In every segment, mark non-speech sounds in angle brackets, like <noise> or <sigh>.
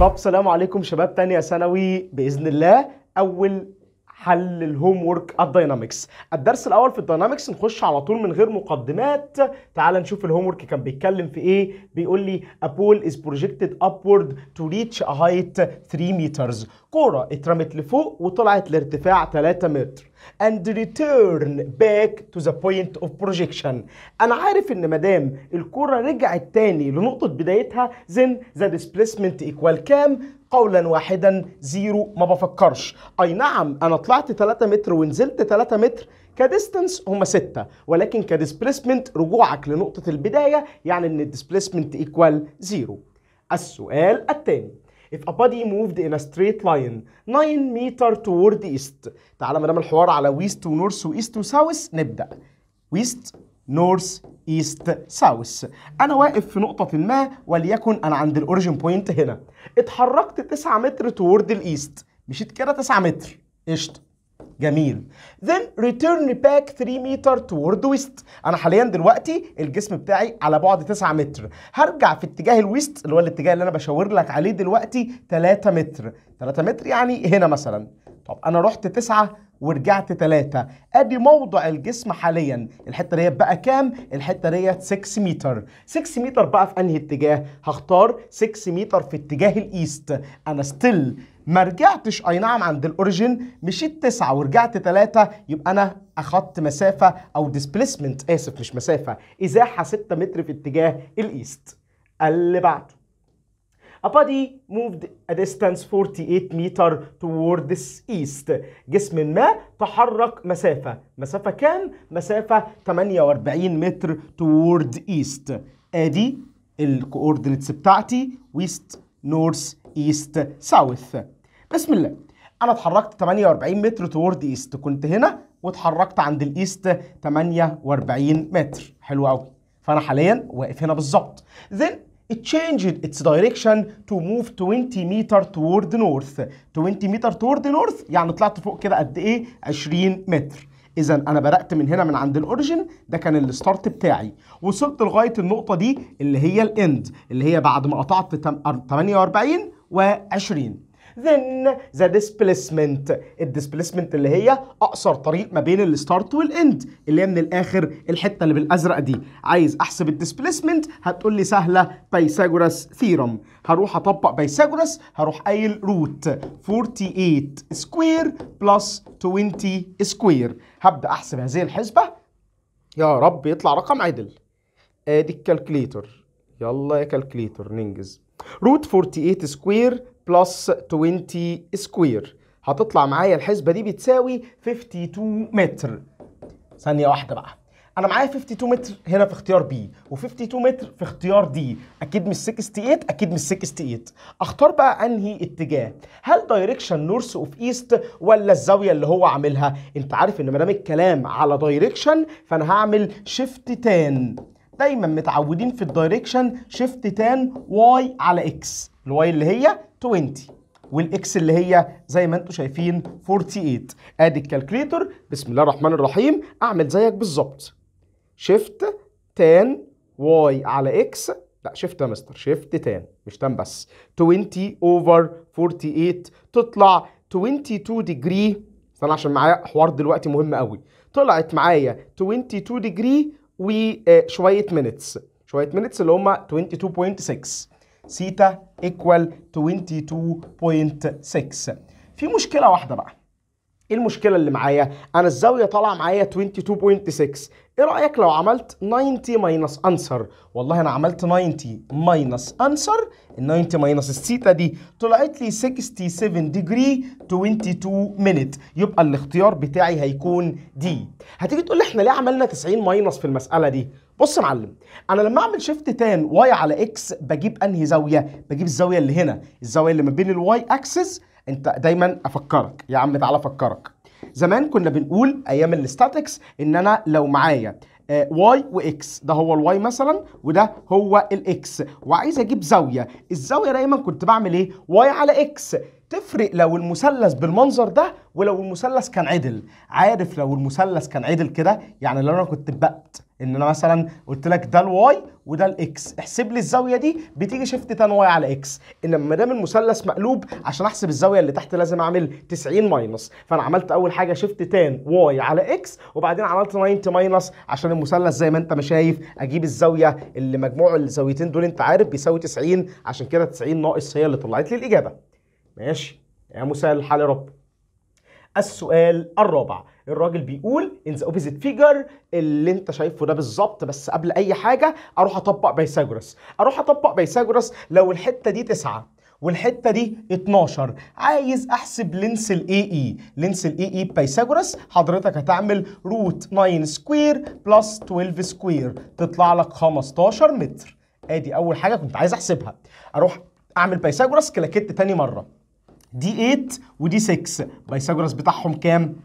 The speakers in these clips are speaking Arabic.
طب سلام عليكم شباب تانية ثانوي باذن الله اول حل الهوم وورك الداينامكس الدرس الاول في الداينامكس نخش على طول من غير مقدمات تعال نشوف الهوم وورك كان بيتكلم في ايه بيقول لي أبول إز بروجيكتد أبورد تو ريتش reach a 3 مترز كوره اترمت لفوق وطلعت لارتفاع 3 متر and return back to the point of projection انا عارف ان مدام الكره رجعت تاني لنقطه بدايتها then the displacement equal كام قولا واحدا زيرو ما بفكرش اي نعم انا طلعت 3 متر ونزلت 3 متر كديستنس هما 6 ولكن كديسبليسمنت رجوعك لنقطه البدايه يعني ان الديسبليسمنت ايكوال زيرو السؤال الثاني if a body moved in a straight line 9 meter toward east تعالى ما دام الحوار على west ونورث north و east south نبدأ west north east south انا واقف في نقطه ما وليكن انا عند الاوريجن بوينت هنا اتحركت 9 متر the الايست مشيت كده 9 متر قشطه جميل then return back 3 meter toward west انا حاليا دلوقتي الجسم بتاعي على بعد 9 متر هرجع في اتجاه الويست اللي هو الاتجاه اللي انا بشاور لك عليه دلوقتي 3 متر 3 متر يعني هنا مثلا طب انا رحت 9 ورجعت 3 ادي موضع الجسم حاليا الحته ديت بقى كام الحته ديت 6 متر 6 متر بقى في انهي اتجاه هختار 6 متر في اتجاه الايست انا ستيل ما رجعتش اي نعم عند الاوريجين مشيت تسعة ورجعت تلاتة يبقى انا اخدت مسافه او displacement اسف مش مسافه ازاحه 6 متر في اتجاه الايست اللي بعده A body moved a distance 48 meter towards east. جسم ما تحرك مسافة. مسافة كام؟ مسافة 48 متر toward east. ادي الكوردينتس بتاعتي west north east south. بسم الله انا اتحركت 48 متر توورد ايست كنت هنا واتحركت عند الايست 48 متر حلو قوي فانا حاليا واقف هنا بالظبط then it changed its direction to move 20 meter toward north 20 meter toward north يعني طلعت فوق كده قد ايه 20 متر اذا انا بدات من هنا من عند الاوريجن ده كان الستارت بتاعي وصلت لغايه النقطه دي اللي هي الاند اللي هي بعد ما قطعت 48 و20 then the displacement displacement اللي هي اقصر طريق ما بين الستارت والاند اللي هي من الاخر الحته اللي بالازرق دي عايز احسب displacement هتقول لي سهله بايثاغوراس ثيرم هروح اطبق بايثاغوراس هروح قايل روت 48 سكوير بلس 20 سكوير هبدا احسب هذه الحسبه يا رب يطلع رقم عدل ادي آه، الكالكليتر يلا يا كالكليتر ننجز روت 48 سكوير بلس 20 سكوير هتطلع معايا الحسبه دي بتساوي 52 متر ثانيه واحده بقى انا معايا 52 متر هنا في اختيار بي و52 متر في اختيار دي اكيد مش 68 اكيد مش 68 اختار بقى انهي اتجاه هل دايركشن نورث اوف ايست ولا الزاويه اللي هو عاملها انت عارف ان ما دام الكلام على دايركشن فانا هعمل شيفت تان دايما متعودين في الدايركشن شيفت تان واي على اكس الواي اللي هي 20 والاكس اللي هي زي ما انتم شايفين 48 ادي الكالكليتر بسم الله الرحمن الرحيم اعمل زيك بالظبط شيفت تان واي على اكس لا شيفت يا مستر شيفت تان مش تان بس 20 اوفر 48 تطلع 22 ديجري استنى عشان معايا حوار دلوقتي مهم قوي طلعت معايا 22 ديجري وشويه مينتس شويه مينتس اللي هم 22.6 سيتا ايكوال 22.6 في مشكله واحده بقى ايه المشكله اللي معايا انا الزاويه طالعه معايا 22.6 ايه رايك لو عملت 90 ماينس انسر والله انا عملت 90 ماينس انسر ال 90 ماينس الثيتا دي طلعت لي 67 ديجري 22 مينت يبقى الاختيار بتاعي هيكون دي هتيجي تقول لي احنا ليه عملنا 90 ماينس في المساله دي بص يا معلم انا لما اعمل شيفت تان واي على اكس بجيب انهي زاويه بجيب الزاويه اللي هنا الزاويه اللي ما بين الواي اكسس انت دايما افكرك يا عم تعالى افكرك زمان كنا بنقول ايام الاستاتكس ان انا لو معايا آه، واي واكس ده هو الواي مثلا وده هو الاكس وعايز اجيب زاويه الزاويه دايما كنت بعمل ايه واي على اكس تفرق لو المثلث بالمنظر ده ولو المثلث كان عدل عارف لو المثلث كان عدل كده يعني لو انا كنت بقت ان انا مثلا قلت لك ده الواي وده الاكس احسب لي الزاويه دي بتيجي شيفت تان واي على اكس انما ما دام المثلث مقلوب عشان احسب الزاويه اللي تحت لازم اعمل 90 ماينس فانا عملت اول حاجه شيفت تان واي على اكس وبعدين عملت 90 ماينس عشان المثلث زي ما انت ما شايف اجيب الزاويه اللي مجموع الزاويتين دول انت عارف بيساوي 90 عشان كده 90 ناقص هي اللي طلعت لي الاجابه ماشي يا مسهل الحال يا رب السؤال الرابع الراجل بيقول ان ذا اوبزيت فيجر اللي انت شايفه ده بالظبط بس قبل اي حاجه اروح اطبق بيثاغورس اروح اطبق بيثاغورس لو الحته دي 9 والحته دي 12 عايز احسب لينس الاي اي e. لينس الاي اي بيثاغورس e حضرتك هتعمل روت 9 سكوير بلس 12 سكوير تطلع لك 15 متر ادي اول حاجه كنت عايز احسبها اروح اعمل بيثاغورس كلاكيت تاني مره دي 8 ودي 6 بايثاجورس بتاعهم كام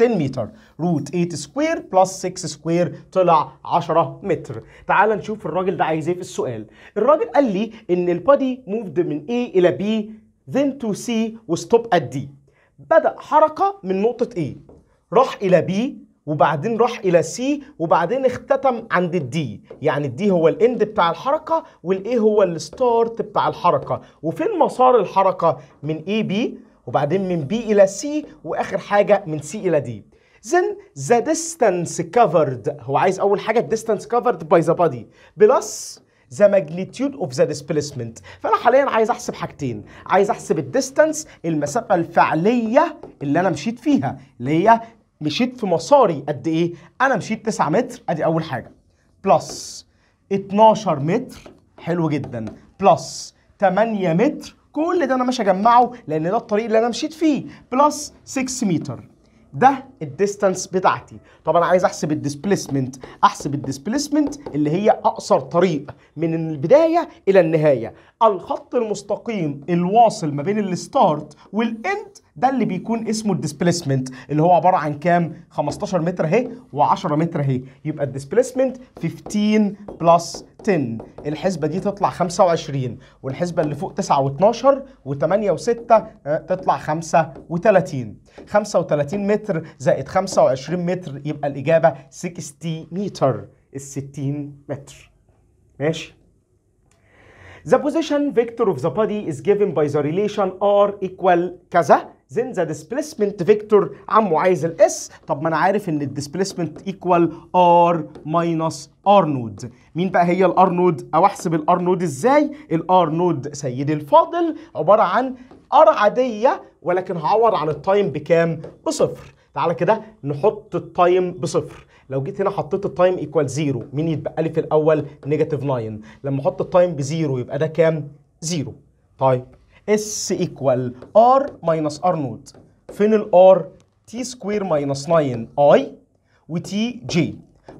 10 متر روت 8 سكوير بلس 6 سكوير طلع 10 متر تعال نشوف الراجل ده عايز ايه في السؤال الراجل قال لي ان البادي موفد من A الى B then to C وستوب at D بدأ حركة من نقطة A راح إلى B وبعدين راح الى سي وبعدين اختتم عند الدي يعني الدي هو الاند بتاع الحركه والاي هو الستارت بتاع الحركه وفين مسار الحركه من اي بي وبعدين من بي الى سي واخر حاجه من سي الى دي then the distance covered هو عايز اول حاجه distance covered by the body plus the magnitude of the displacement فانا حاليا عايز احسب حاجتين عايز احسب الديستانس المسافه الفعليه اللي انا مشيت فيها اللي هي مشيت في مساري قد ايه انا مشيت 9 متر ادي اول حاجه بلس 12 متر حلو جدا بلس 8 متر كل ده انا مش هجمعه لان ده الطريق اللي انا مشيت فيه بلس 6 متر ده الديستانس بتاعتي طب انا عايز احسب الديسبيسمنت احسب الديسبيسمنت اللي هي اقصر طريق من البدايه الى النهايه الخط المستقيم الواصل ما بين الستارت والاند ده اللي بيكون اسمه الديسبيسمنت اللي هو عباره عن كام 15 متر اهي و10 متر اهي يبقى الديسبيسمنت 15 بلس 10 الحسبه دي تطلع 25 والحسبه اللي فوق 9 و12 و8 و6 تطلع 35 35 متر زائد 25 متر يبقى الإجابة 60 متر ال 60 متر ماشي The position vector of the body is given by the relation R equal كذا then the displacement vector عمو عايز الاس طب ما انا عارف ان ال displacement equal r minus r node مين بقى هي ال r node او احسب ال r node ازاي ال r node سيدي الفاضل عباره عن ار عاديه ولكن هعوض عن التايم بكام بصفر تعالى كده نحط التايم بصفر لو جيت هنا حطيت التايم ايكوال زيرو مين يتبقى لي في الاول نيجاتيف 9 لما احط التايم بزيرو يبقى ده كام زيرو طيب اس ايكوال ار ماينس ار نوت فين الار تي سكوير ماينس 9 اي وتي جي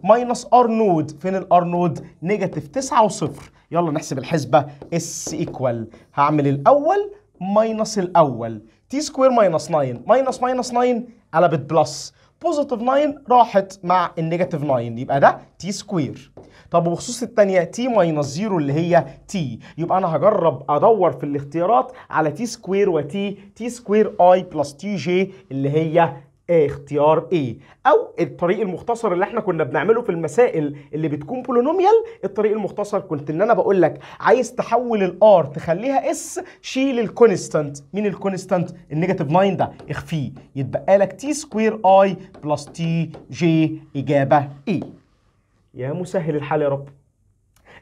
ماينس ار نود فين الار نود نيجاتيف 9 وصفر يلا نحسب الحسبه اس ايكوال هعمل الاول ماينس الاول تي سكوير ماينس 9 ماينس ماينس 9 قلبت بلس بوزيتيف 9 راحت مع النيجاتيف 9 يبقى ده تي سكوير طب وبخصوص الثانيه تي ماينس 0 اللي هي تي يبقى انا هجرب ادور في الاختيارات على تي سكوير وتي تي سكوير اي بلس تي جي اللي هي اختيار A او الطريق المختصر اللي احنا كنا بنعمله في المسائل اللي بتكون بولونوميال الطريق المختصر كنت ان انا بقول لك عايز تحول الار تخليها اس شيل الكونستانت مين الكونستانت النيجاتيف 9 ده اخفيه يتبقى لك تي سكوير اي بلس تي جي اجابه ايه يا مسهل الحال يا رب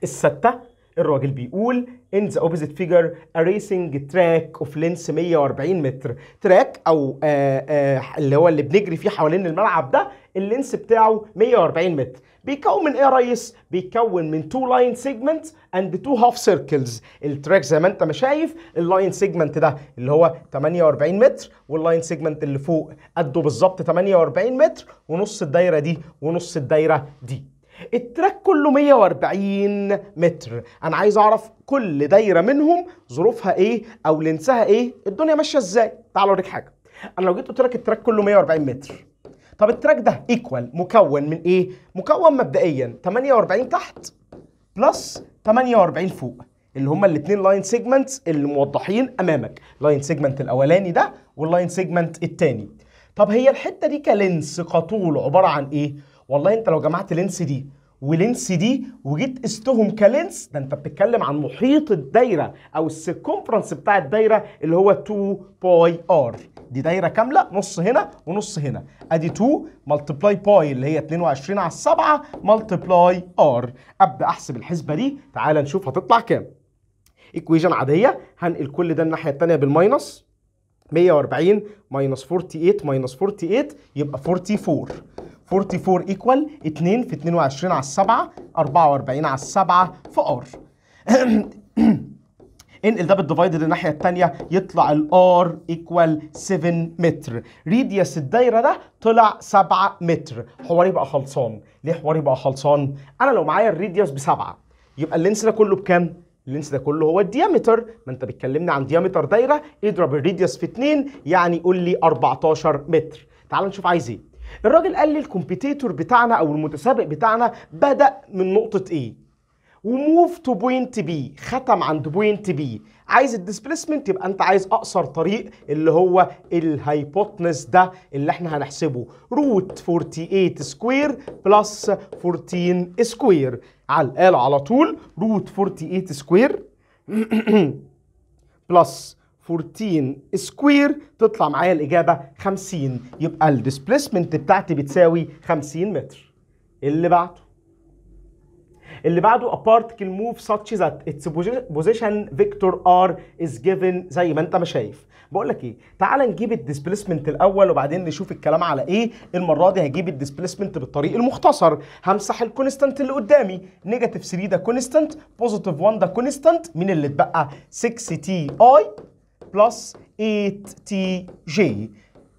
الستة الراجل بيقول in the opposite figure a racing track of length 140 متر تراك او آه آه اللي هو اللي بنجري فيه حوالين الملعب ده اللينس بتاعه 140 متر بيتكون من ايه يا ريس بيتكون من تو لاين سيجمنت اند تو هاف سيركلز التراك زي ما انت ما شايف اللاين سيجمنت ده اللي هو 48 متر واللاين سيجمنت اللي فوق قده بالظبط 48 متر ونص الدايره دي ونص الدايره دي التراك كله 140 متر انا عايز اعرف كل دايره منهم ظروفها ايه او لنسها ايه الدنيا ماشيه ازاي تعال اوريك حاجه انا لو جيت قلت لك التراك كله 140 متر طب التراك ده ايكوال مكون من ايه مكون مبدئيا 48 تحت بلس 48 فوق اللي هما الاثنين لاين سيجمنتس اللي موضحين امامك لاين سيجمنت الاولاني ده واللاين سيجمنت الثاني طب هي الحته دي كلينس كطول عباره عن ايه والله انت لو جمعت لينس دي ولينس دي وجيت قستهم كلينس ده انت بتتكلم عن محيط الدايره او السيركمفرنس بتاع الدايره اللي هو 2 باي ار دي دايره كامله نص هنا ونص هنا ادي 2 ملتبلاي باي اللي هي 22 على 7 ملتبلاي ار ابدا احسب الحسبه دي تعال نشوف هتطلع كام ايكويجن عاديه هنقل كل ده الناحيه الثانيه بالماينس 140 ماينس 48 ماينس 48 يبقى 44 44 ايكوال 2 في 22 على 7 44 على 7 في ار انقل ده بالديفايد للناحية الثانيه يطلع الار ايكوال 7 متر ريديوس الدايره ده طلع 7 متر حواري بقى خلصان ليه حواري بقى خلصان انا لو معايا الريديوس 7 يبقى اللينس ده كله بكام اللينس ده كله هو الديامتر ما انت بتكلمني عن ديامتر دايره اضرب الريديوس في 2 يعني قول لي 14 متر تعال نشوف عايز ايه الراجل قال لي الكومبيتيتور بتاعنا او المتسابق بتاعنا بدا من نقطه ايه وموف تو بوينت بي ختم عند بوينت بي عايز الديسبليسمنت يبقى انت عايز اقصر طريق اللي هو الهايبوتنس ده اللي احنا هنحسبه روت 48 سكوير بلس 14 سكوير على قال على طول روت 48 سكوير بلس 14 سكوير تطلع معايا الاجابه 50 يبقى الديسبيسمنت بتاعتي بتساوي 50 متر اللي بعده اللي بعده a particle move such that its position vector r is given زي ما انت ما شايف بقول لك ايه تعال نجيب الديسبيسمنت الاول وبعدين نشوف الكلام على ايه المره دي هجيب الديسبيسمنت بالطريق المختصر همسح الكونستانت اللي قدامي نيجاتيف 3 ده كونستانت بوزيتيف 1 ده كونستانت مين اللي اتبقى 6 تي اي بلس 8 تي جي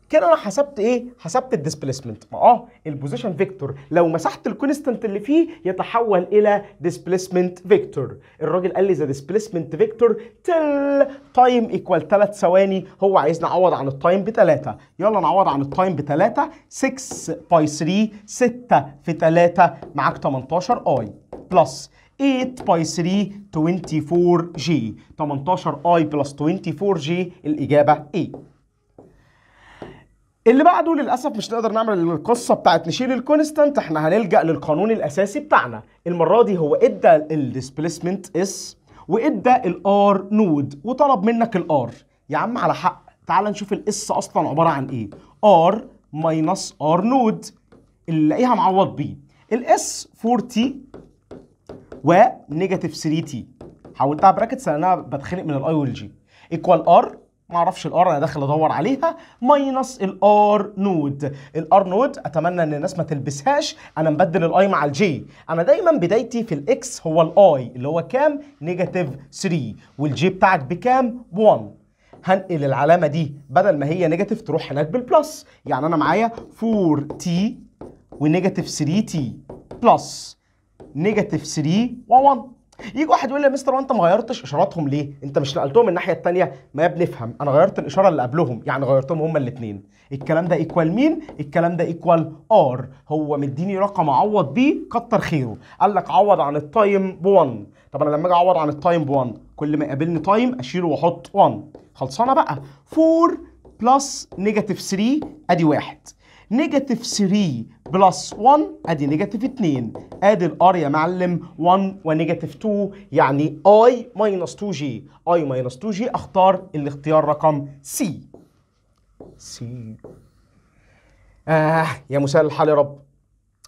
كده انا حسبت ايه؟ حسبت الديسبيسمنت اه البوزيشن فيكتور لو مسحت الكونستنت اللي فيه يتحول الى ديسبيسمنت فيكتور الراجل قال لي ذا ديسبيسمنت فيكتور تل تايم ايكوال 3 ثواني هو عايزني اعوض عن التايم بثلاثه يلا نعوض عن التايم بثلاثه 6 باي 3 6 في 3 معاك 18 اي بلس 8 باي 3 24 جي 18 اي بلس 24 جي الاجابه ايه اللي بعده للاسف مش نقدر نعمل القصه بتاعت نشيل الكونستانت احنا هنلجا للقانون الاساسي بتاعنا المره دي هو ادى الديسبيسمنت اس وادى الار نود وطلب منك الار يا عم على حق تعال نشوف الاس اصلا عباره عن ايه ار ماينس ار نود اللي لاقيها معوض بيه الاس 40 ونيجاتيف 3 تي حولتها براكتس لان انا بتخنق من الاي والجي ايكوال ار ما اعرفش الار انا داخل ادور عليها ماينس الار نود الار نود اتمنى ان الناس ما تلبسهاش انا مبدل الاي مع الجي انا دايما بدايتي في الاكس هو الاي اللي هو كام نيجاتيف 3 والجي بتاعك بكام 1 هنقل العلامه دي بدل ما هي نيجاتيف تروح هناك بالبلس يعني انا معايا 4 تي ونيجاتيف 3 تي بلس نيجاتيف 3 و1 يجي واحد يقول لي يا مستر وانت ما غيرتش اشاراتهم ليه؟ انت مش نقلتهم الناحيه الثانيه؟ ما بنفهم انا غيرت الاشاره اللي قبلهم يعني غيرتهم هما الاثنين. الكلام ده ايكوال مين؟ الكلام ده ايكوال ار هو مديني رقم اعوض بيه كتر خيره. قال لك عوض عن التايم ب 1 طب انا لما اجي اعوض عن التايم ب 1 كل ما يقابلني تايم اشيله واحط 1 خلصانه بقى 4 بلس نيجاتيف 3 ادي واحد نيجاتيف 3 بلس 1 ادي نيجاتيف 2 ادي الار يا معلم 1 ونيجاتيف 2 يعني اي ماينس 2 جي اي ماينس 2 جي اختار الاختيار رقم سي سي آه يا مسهل الحال يا رب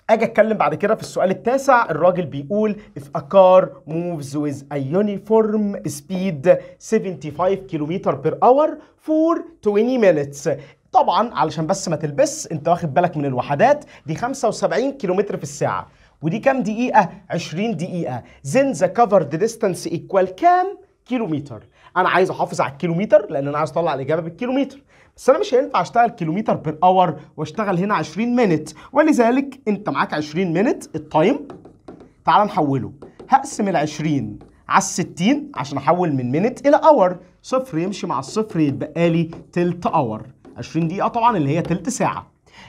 اجي اتكلم بعد كده في السؤال التاسع الراجل بيقول if a car moves with a uniform speed 75 كيلومتر per hour for 20 minutes طبعا علشان بس ما تلبس انت واخد بالك من الوحدات دي 75 كيلومتر في الساعه ودي كام دقيقه 20 دقيقه زين ذا كفرد ديستانس ايكوال كام كيلومتر انا عايز احافظ على الكيلومتر لان انا عايز اطلع الاجابه بالكيلومتر بس انا مش هينفع اشتغل كيلومتر بير اور واشتغل هنا 20 مينت ولذلك انت معاك 20 مينت التايم تعال نحوله هقسم ال 20 على 60 عشان احول من مينت الى اور صفر يمشي مع الصفر يتبقى لي تلت اور 20 دقيقه طبعا اللي هي تلت ساعه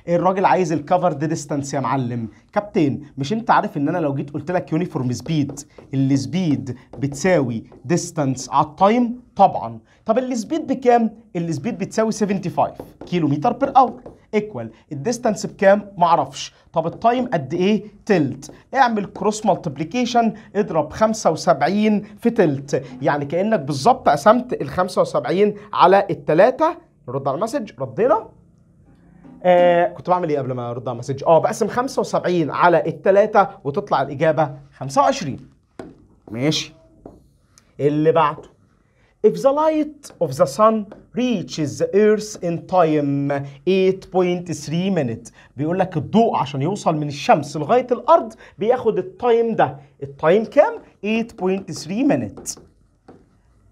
الراجل عايز الكفر دي ديستانس يا معلم كابتن مش انت عارف ان انا لو جيت قلت لك يونيفورم سبيد السبيد بتساوي ديستانس على التايم طبعا طب السبيد بكام السبيد بتساوي 75 كيلو متر بير اور ايكوال الديستانس بكام معرفش طب التايم قد ايه تلت اعمل كروس مالتيبليكيشن اضرب 75 في تلت يعني كانك بالظبط قسمت ال 75 على الثلاثه نرد على المسج ردينا آه كنت بعمل ايه قبل ما ارد على المسج اه بقسم 75 على الثلاثة وتطلع الاجابه 25 ماشي اللي بعده If the light of the sun reaches the earth in time 8.3 minutes بيقول لك الضوء عشان يوصل من الشمس لغاية الأرض بياخد التايم ده التايم كام؟ 8.3 minutes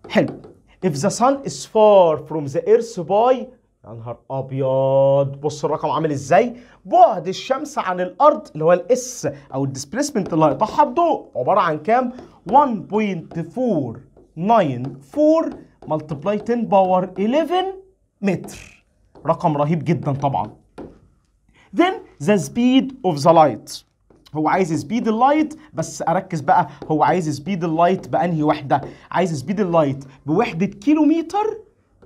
حلو if the sun is far from the earth by يا نهار ابيض بص الرقم عامل ازاي بعد الشمس عن الارض اللي هو الاس او الديسبيسمنت اللي هيقطعها الضوء عباره عن كام 1.494 ملتبلاي 10 باور 11 متر رقم رهيب جدا طبعا then the speed of the light هو عايز سبيد اللايت بس اركز بقى هو عايز سبيد اللايت بانهي وحده عايز سبيد اللايت بوحده كيلومتر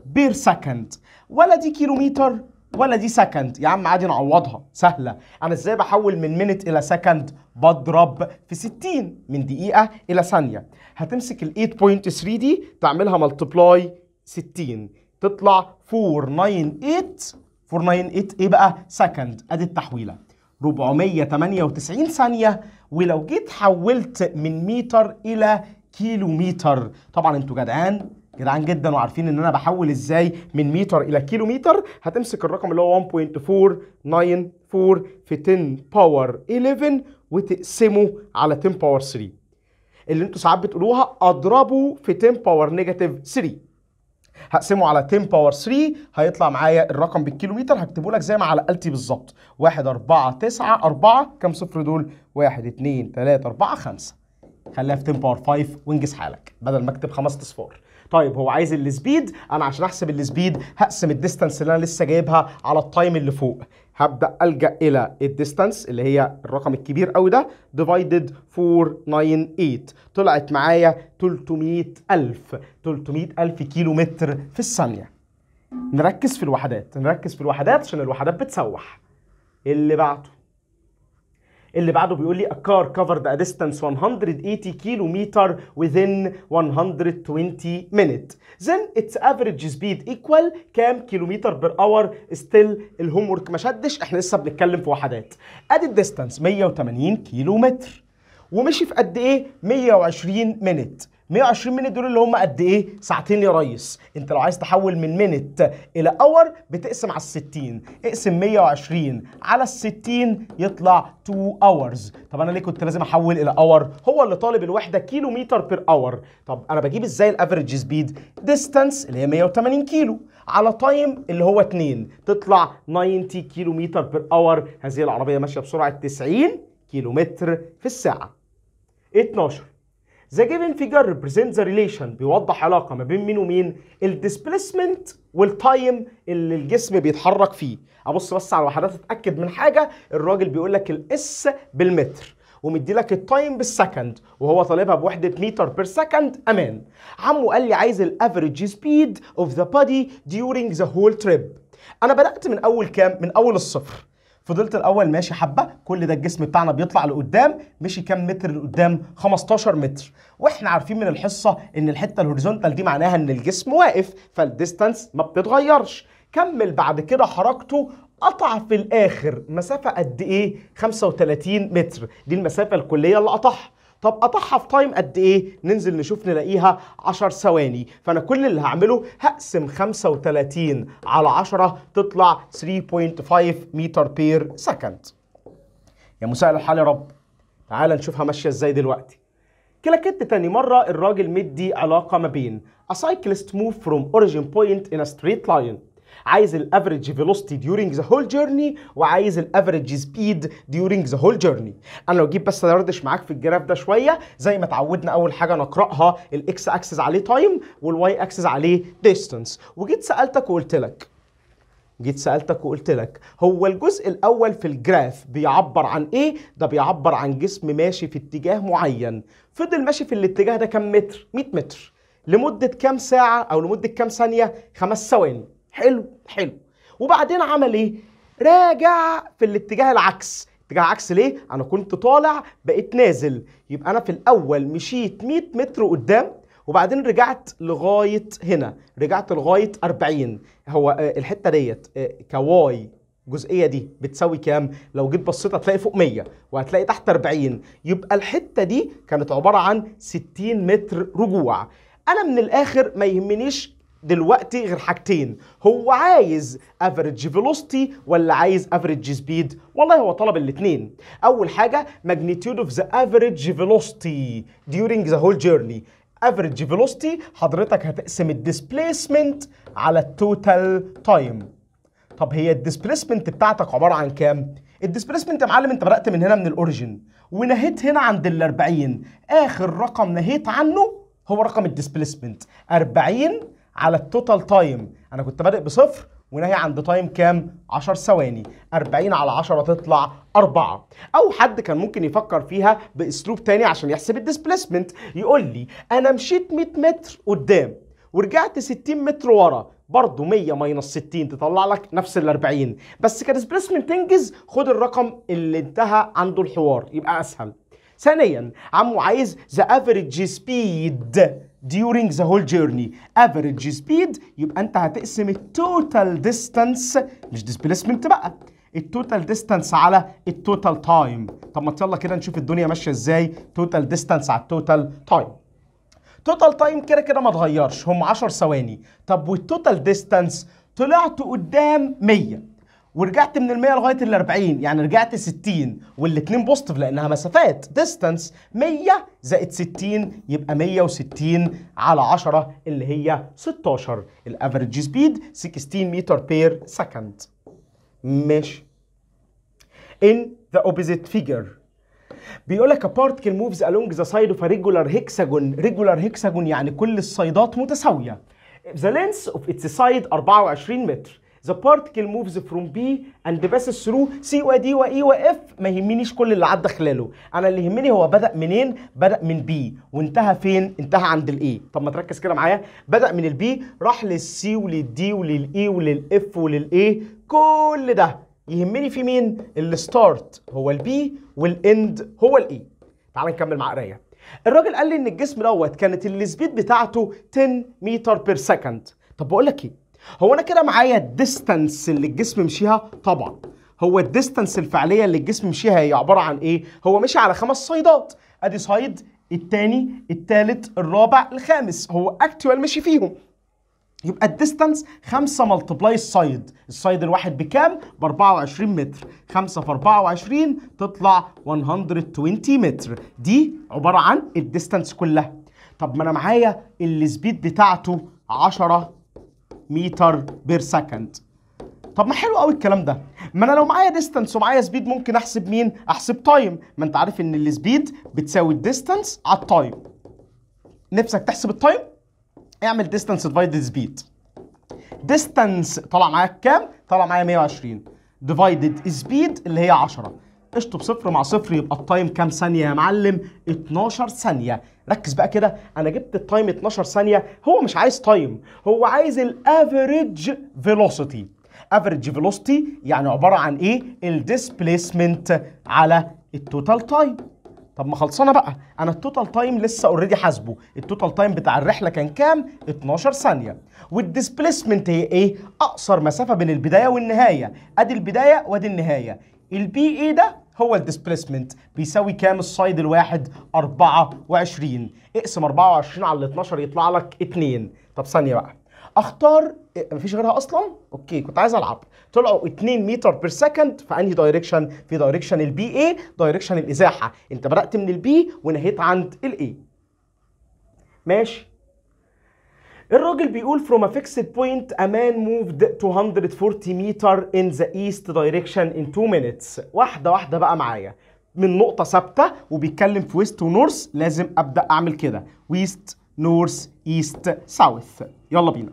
بير سكند ولا دي كيلومتر ولا دي سكند يا عم عادي نعوضها سهله انا ازاي بحول من مينت الى سكند بضرب في 60 من دقيقه الى ثانيه هتمسك ال 8.3 دي تعملها ملتبلاي 60 تطلع 498 498 ايه بقى سكند ادي التحويله 498 ثانية ولو جيت حولت من متر إلى كيلو متر طبعا انتوا جدعان جدعان جدا وعارفين ان انا بحول ازاي من متر الى كيلو متر هتمسك الرقم اللي هو 1.494 في 10 باور 11 وتقسمه على 10 باور 3 اللي انتوا ساعات بتقولوها اضربه في 10 باور نيجاتيف 3 هقسمه على 10 باور 3 هيطلع معايا الرقم بالكيلومتر هكتبه لك زي ما على آلتي بالظبط 1 4 9 4 كام صفر دول 1 2 3 4 5 خليها في 10 باور 5 وانجز حالك بدل ما اكتب خمس اصفار طيب هو عايز السبيد انا عشان احسب السبيد هقسم الديستانس اللي انا لسه جايبها على التايم اللي فوق هبدا الجا الى الديستانس اللي هي الرقم الكبير قوي ده ديفايدد 498 طلعت معايا 300000 300000 كيلو متر في الثانيه نركز في الوحدات نركز في الوحدات عشان الوحدات بتسوح اللي بعده اللي بعده بيقول لي a car covered a distance 180 kilometer within 120 minutes then its average speed equal كام كيلومتر بر اور still الهوم ورك ما شدش احنا لسه بنتكلم في وحدات ادي الديستانس 180 كيلومتر ومشي في قد ايه 120 minute 120 مينت دول اللي هم قد ايه ساعتين يا ريس انت لو عايز تحول من مينت الى اور بتقسم على ال 60 اقسم 120 على ال 60 يطلع 2 اورز طب انا ليه كنت لازم احول الى اور هو اللي طالب الوحده كيلو متر بير اور طب انا بجيب ازاي الافريج سبيد ديستانس اللي هي 180 كيلو على تايم اللي هو 2 تطلع 90 كيلو متر بير اور هذه العربيه ماشيه بسرعه 90 كيلو متر في الساعه 12 The given figure represents the relation بيوضح علاقة ما بين مين ومين الديسبليسمنت والتايم اللي الجسم بيتحرك فيه أبص بس على الوحدات أتأكد من حاجة الراجل بيقول لك الاس بالمتر ومدي لك التايم بالسكند وهو طالبها بوحدة متر بير سكند أمان عمو قال لي عايز الافريج سبيد اوف ذا بادي during ذا هول تريب أنا بدأت من أول كام؟ من أول الصفر فضلت الاول ماشي حبه كل ده الجسم بتاعنا بيطلع لقدام مشي كام متر لقدام 15 متر واحنا عارفين من الحصه ان الحته الهوريزونتال دي معناها ان الجسم واقف فالديستانس ما بتتغيرش كمل بعد كده حركته قطع في الاخر مسافه قد ايه 35 متر دي المسافه الكليه اللي قطعها طب اقطعها في تايم قد ايه ننزل نشوف نلاقيها 10 ثواني فانا كل اللي هعمله هقسم 35 على 10 تطلع 3.5 متر بير سكند يا مسهل الحال يا رب تعال نشوفها ماشيه ازاي دلوقتي كلاكت تاني مرة الراجل مدي علاقة ما بين A cyclist move from origin point in a straight line عايز الافريج فيلوسيتي ديورنج ذا هول جيرني وعايز الافريج سبيد ديورنج ذا هول جيرني انا لو جيت بس اردش معاك في الجراف ده شويه زي ما اتعودنا اول حاجه نقراها الاكس اكسس عليه تايم والواي اكسس عليه ديستانس وجيت سالتك وقلت لك جيت سألتك وقلت لك هو الجزء الأول في الجراف بيعبر عن إيه؟ ده بيعبر عن جسم ماشي في اتجاه معين فضل ماشي في الاتجاه ده كم متر؟ 100 متر لمدة كام ساعة أو لمدة كام ثانية؟ خمس ثواني حلو حلو وبعدين عمل ايه راجع في الاتجاه العكس اتجاه عكس ليه انا كنت طالع بقيت نازل يبقى انا في الاول مشيت 100 متر قدام وبعدين رجعت لغايه هنا رجعت لغايه 40 هو آه، الحته ديت آه، كواي الجزئيه دي بتساوي كام لو جيت بصيت هتلاقي فوق 100 وهتلاقي تحت 40 يبقى الحته دي كانت عباره عن 60 متر رجوع انا من الاخر ما يهمنيش دلوقتي غير حاجتين هو عايز افريج فيلوستي ولا عايز افريج سبيد والله هو طلب الاثنين اول حاجه ماجنيتيود اوف ذا افريج فيلوستي during ذا هول جيرني افريج فيلوستي حضرتك هتقسم الديسبيسمنت على التوتال تايم طب هي الديسبيسمنت بتاعتك عباره عن كام الديسبيسمنت يا معلم انت بدات من هنا من الاوريجن ونهيت هنا عند ال 40 اخر رقم نهيت عنه هو رقم الديسبيسمنت 40 على التوتال تايم انا كنت بادئ بصفر وناهي عند تايم كام 10 ثواني 40 على 10 تطلع 4 او حد كان ممكن يفكر فيها باسلوب تاني عشان يحسب الديسبيسمنت يقول لي انا مشيت 100 متر قدام ورجعت 60 متر ورا برضه 100 ماينص 60 تطلع لك نفس ال 40 بس كديسبيسمنت تنجز خد الرقم اللي انتهى عنده الحوار يبقى اسهل ثانيا عمو عايز ذا افريج سبيد during the whole journey average speed يبقى انت هتقسم التوتال ديستانس مش displacement بقى التوتال ديستانس على التوتال تايم طب ما يلا كده نشوف الدنيا ماشيه ازاي توتال ديستانس على التوتال تايم توتال تايم كده كده ما اتغيرش هم 10 ثواني طب والتوتال ديستانس طلعت قدام 100 ورجعت من ال 100 لغايه ال 40 يعني رجعت 60 والاثنين بوزيتيف لانها مسافات ديستانس 100 زائد 60 يبقى 160 على 10 اللي هي 16 الافريج سبيد 16 متر بير سكند ماشي in the opposite figure بيقول لك a particle moves along the side of a regular hexagon regular hexagon يعني كل الصيدات متساويه the length of its side 24 متر The particle moves from B and passes through C و D و E و F ما يهمنيش كل اللي عدى خلاله، أنا اللي يهمني هو بدأ منين؟ بدأ من B وانتهى فين؟ انتهى عند ال A، e. طب ما تركز كده معايا، بدأ من البي B راح لل C ولل D ولل E F A كل ده يهمني في مين؟ الستارت هو البي B والاند هو ال e. تعال نكمل مع قراية. الراجل قال لي إن الجسم دوت كانت السبيد بتاعته 10 متر بير سكند، طب بقول لك إيه؟ هو انا كده معايا الديستانس اللي الجسم مشيها طبعا هو الديستانس الفعليه اللي الجسم مشيها هي عباره عن ايه هو مشي على خمس صيدات ادي صيد الثاني الثالث الرابع الخامس هو اكتوال مشي فيهم يبقى الديستانس 5 ملتبلاي الصيد الصيد الواحد بكام ب 24 متر 5 في 24 تطلع 120 متر دي عباره عن الديستانس كلها طب ما انا معايا السبيد بتاعته 10 متر بير سكند طب ما حلو قوي الكلام ده ما انا لو معايا ديستانس ومعايا سبيد ممكن احسب مين احسب تايم ما انت عارف ان السبيد بتساوي الديستانس على التايم نفسك تحسب التايم اعمل ديستانس ديفايد سبيد ديستانس طلع معاك كام طلع معايا 120 ديفايد سبيد اللي هي 10 قشطه بصفر مع صفر يبقى التايم كام ثانيه يا معلم 12 ثانيه ركز بقى كده انا جبت التايم 12 ثانيه هو مش عايز تايم هو عايز الافريج فيلوسيتي افريج فيلوسيتي يعني عباره عن ايه الديسبيسمنت على التوتال تايم طب ما خلصانه بقى انا التوتال تايم لسه اوريدي حاسبه التوتال تايم بتاع الرحله كان كام 12 ثانيه والديسبيسمنت هي ايه اقصر مسافه بين البدايه والنهايه ادي البدايه وادي النهايه البي اي ده هو الديسبليسمنت بيساوي كام الصيد الواحد 24 اقسم 24 على 12 يطلع لك 2 طب ثانيه بقى اختار إيه، مفيش غيرها اصلا اوكي كنت عايز العب طلعوا 2 متر بير سكند في انهي دايركشن في دايركشن البي اي دايركشن الازاحه انت بدات من البي ونهيت عند الاي ماشي الراجل بيقول from a fixed point a man moved 240 meter in the east direction in 2 minutes واحدة واحدة بقى معايا من نقطة ثابتة وبيتكلم في ويست ونورث لازم أبدأ أعمل كده ويست نورث ايست ساوث يلا بينا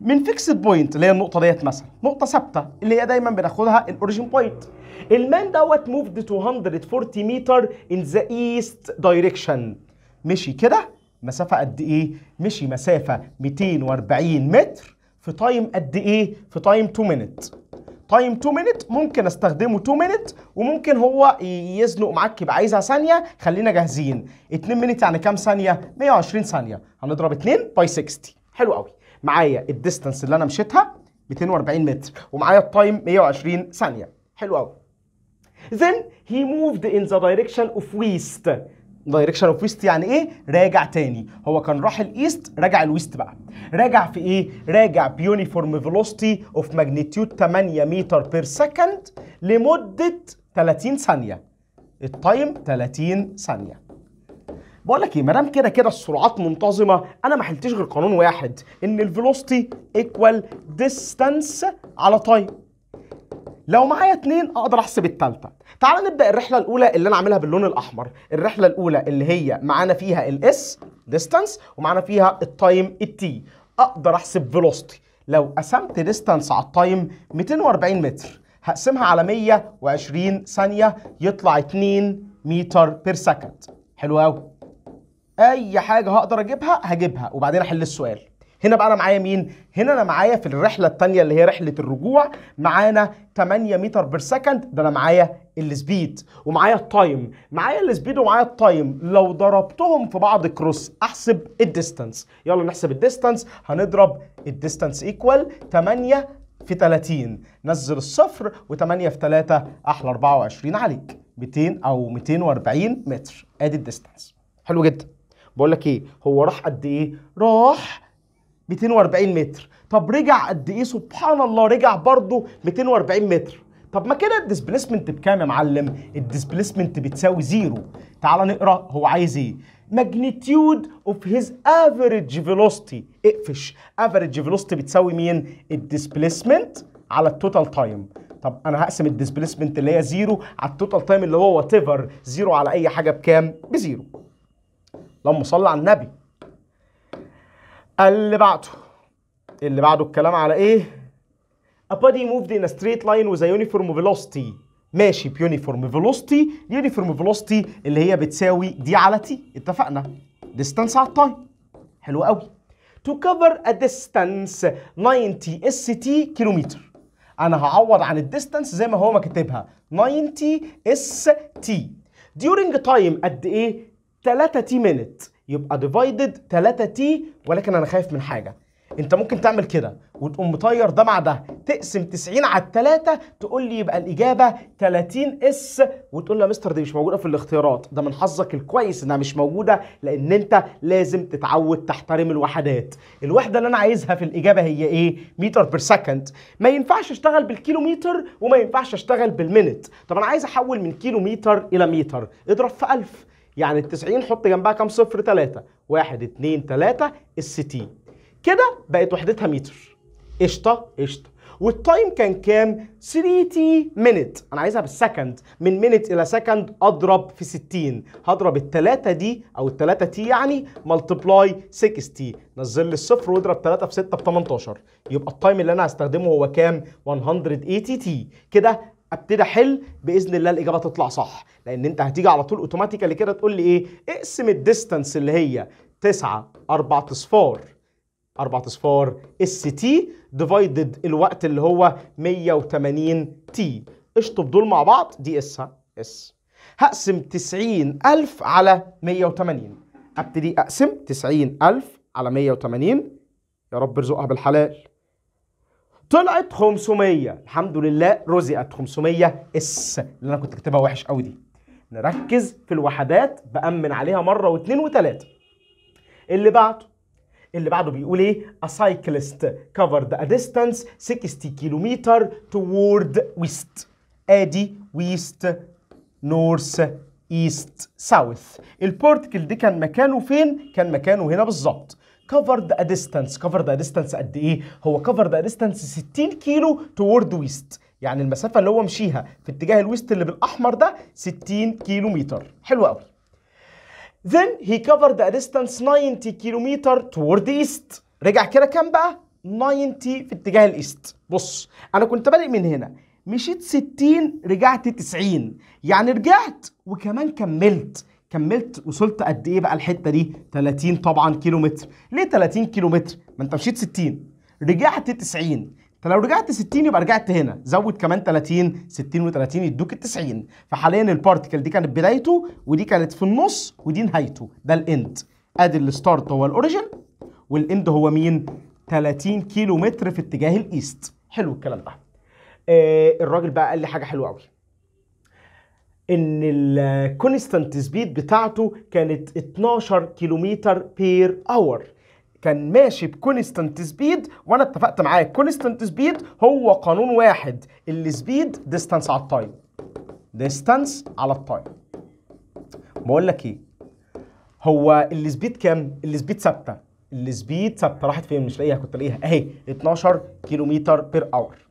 من فيكسد بوينت اللي هي النقطه ديت مثلا نقطه ثابته اللي هي دايما بناخدها الاوريجين بوينت المان دوت موفد 240 متر ان ذا ايست دايركشن مشي كده مسافة قد إيه؟ مشي مسافة 240 متر في تايم قد إيه؟ في تايم 2 مينت تايم 2 مينت ممكن استخدمه 2 مينت وممكن هو يزنق معاك يبقى عايزها ثانيه خلينا جاهزين 2 مينت يعني كام ثانيه 120 ثانيه هنضرب 2 باي 60 حلو قوي معايا الديستانس اللي انا مشيتها 240 متر ومعايا التايم 120 ثانيه حلو قوي then he moved in the direction of west دايركشن اوف ويست يعني ايه راجع تاني هو كان راح الايست راجع الويست بقى راجع في ايه راجع بيونيفورم فيلوستي اوف ماجنتيود 8 متر بير سكند لمده 30 ثانيه التايم 30 ثانيه بقول لك ايه ما دام كده كده السرعات منتظمه انا ما حلتش غير قانون واحد ان الفيلوستي ايكوال ديستانس على تايم لو معايا اتنين اقدر احسب التالتة تعال نبدا الرحله الاولى اللي انا عاملها باللون الاحمر الرحله الاولى اللي هي معانا فيها الاس ديستانس ومعانا فيها التايم التي اقدر احسب فيلوستي لو قسمت ديستانس على التايم 240 متر هقسمها على 120 ثانيه يطلع 2 متر بير سكند حلو قوي اي حاجه هقدر اجيبها هجيبها وبعدين احل السؤال هنا بقى انا معايا مين هنا انا معايا في الرحله الثانيه اللي هي رحله الرجوع معانا 8 متر بير سكند ده انا معايا السبيد ومعايا التايم معايا السبيد ومعايا التايم لو ضربتهم في بعض كروس احسب الديستانس يلا نحسب الديستانس هنضرب الديستانس ايكوال 8 في 30 نزل الصفر و8 في 3 احلى 24 عليك 200 او 240 متر ادي الديستانس حلو جدا بقول لك ايه هو راح قد ايه راح 240 متر طب رجع قد ايه سبحان الله رجع برضه 240 متر طب ما كده الديسبليسمنت بكام يا معلم الديسبليسمنت بتساوي زيرو تعال نقرا هو عايز ايه ماجنيتيود اوف هيز افريج فيلوستي اقفش افريج فيلوستي بتساوي مين الديسبليسمنت على التوتال تايم طب انا هقسم الديسبليسمنت اللي هي زيرو على التوتال تايم اللي هو وات ايفر زيرو على اي حاجه بكام بزيرو اللهم صل على النبي اللي بعده اللي بعده الكلام على ايه a body moved in a straight line with a uniform velocity ماشي بيونيفورم فيلوستي يونيفورم فيلوستي اللي هي بتساوي دي على تي اتفقنا ديستانس على التايم حلو قوي to cover a distance 90 اس تي كيلومتر انا هعوض عن الديستانس زي ما هو ما كاتبها 90 اس تي during time قد ايه 3 تي مينت يبقى ديفايدد 3 تي ولكن انا خايف من حاجه انت ممكن تعمل كده وتقوم مطير ده مع ده تقسم 90 على 3 تقول لي يبقى الاجابه 30 اس وتقول لي يا مستر دي مش موجوده في الاختيارات ده من حظك الكويس انها مش موجوده لان انت لازم تتعود تحترم الوحدات الوحده اللي انا عايزها في الاجابه هي ايه متر بير سكند ما ينفعش اشتغل بالكيلومتر وما ينفعش اشتغل بالمينت طب انا عايز احول من كيلومتر الى متر اضرب في 1000 يعني ال 90 حط جنبها كام صفر 3 1 2 3 الستين كده بقت وحدتها متر قشطه قشطه والتايم كان كام 3 تي مينت انا عايزها بالسكند من مينت الى سكند اضرب في 60 هضرب الثلاثه دي او الثلاثه تي يعني ملتبلاي 60 نزل لي الصفر واضرب 3 في 6 ب 18 يبقى التايم اللي انا هستخدمه هو كام 180 تي كده ابتدي احل باذن الله الاجابه تطلع صح لان انت هتيجي على طول اوتوماتيكالي كده تقول لي ايه اقسم الديستانس اللي هي 9 4 اصفار 4 اصفار اس تي ديفايدد الوقت اللي هو 180 تي اشطب دول مع بعض دي اس اس هقسم 90000 على 180 ابتدي اقسم 90000 على 180 يا رب ارزقها بالحلال طلعت 500 الحمد لله رزقت 500 اس اللي انا كنت كاتبها وحش قوي دي نركز في الوحدات بامن عليها مره واثنين وثلاثه اللي بعده اللي بعده بيقول ايه a cyclist covered a distance 60 كيلومتر toward west ادي ويست نورث ايست ساوث البورتكل دي كان مكانه فين كان مكانه هنا بالظبط كفر ذا ديستانس كفر ذا ديستانس قد ايه هو كفر ذا ديستانس 60 كيلو توورد ويست يعني المسافه اللي هو مشيها في اتجاه الويست اللي بالاحمر ده 60 كيلو متر حلو قوي Then he covered a distance 90 كيلومتر toward the east. رجع كده كام بقى؟ 90 في اتجاه الايست. بص انا كنت بادئ من هنا مشيت 60 رجعت 90 يعني رجعت وكمان كملت كملت وصلت قد ايه بقى الحته دي 30 طبعا كيلو متر ليه 30 كيلو متر ما انت مشيت 60 رجعت 90 انت لو رجعت 60 يبقى رجعت هنا زود كمان 30 60 و30 يدوك ال 90 فحاليا البارتكل دي كانت بدايته ودي كانت في النص ودي نهايته ده الاند ادي الستارت هو الاوريجن والاند هو مين 30 كيلو متر في اتجاه الايست حلو الكلام ده آه الراجل بقى قال لي حاجه حلوه قوي ان الكونستانت سبيد بتاعته كانت 12 كيلومتر بير اور كان ماشي بكونستانت سبيد وانا اتفقت معاه كونستانت سبيد هو قانون واحد السبيد ديستانس على التايم ديستانس على التايم بقول لك ايه هو السبيد كام السبيد ثابته السبيد ثابته راحت فين مش لاقيها كنت لاقيها اهي 12 كيلومتر بير اور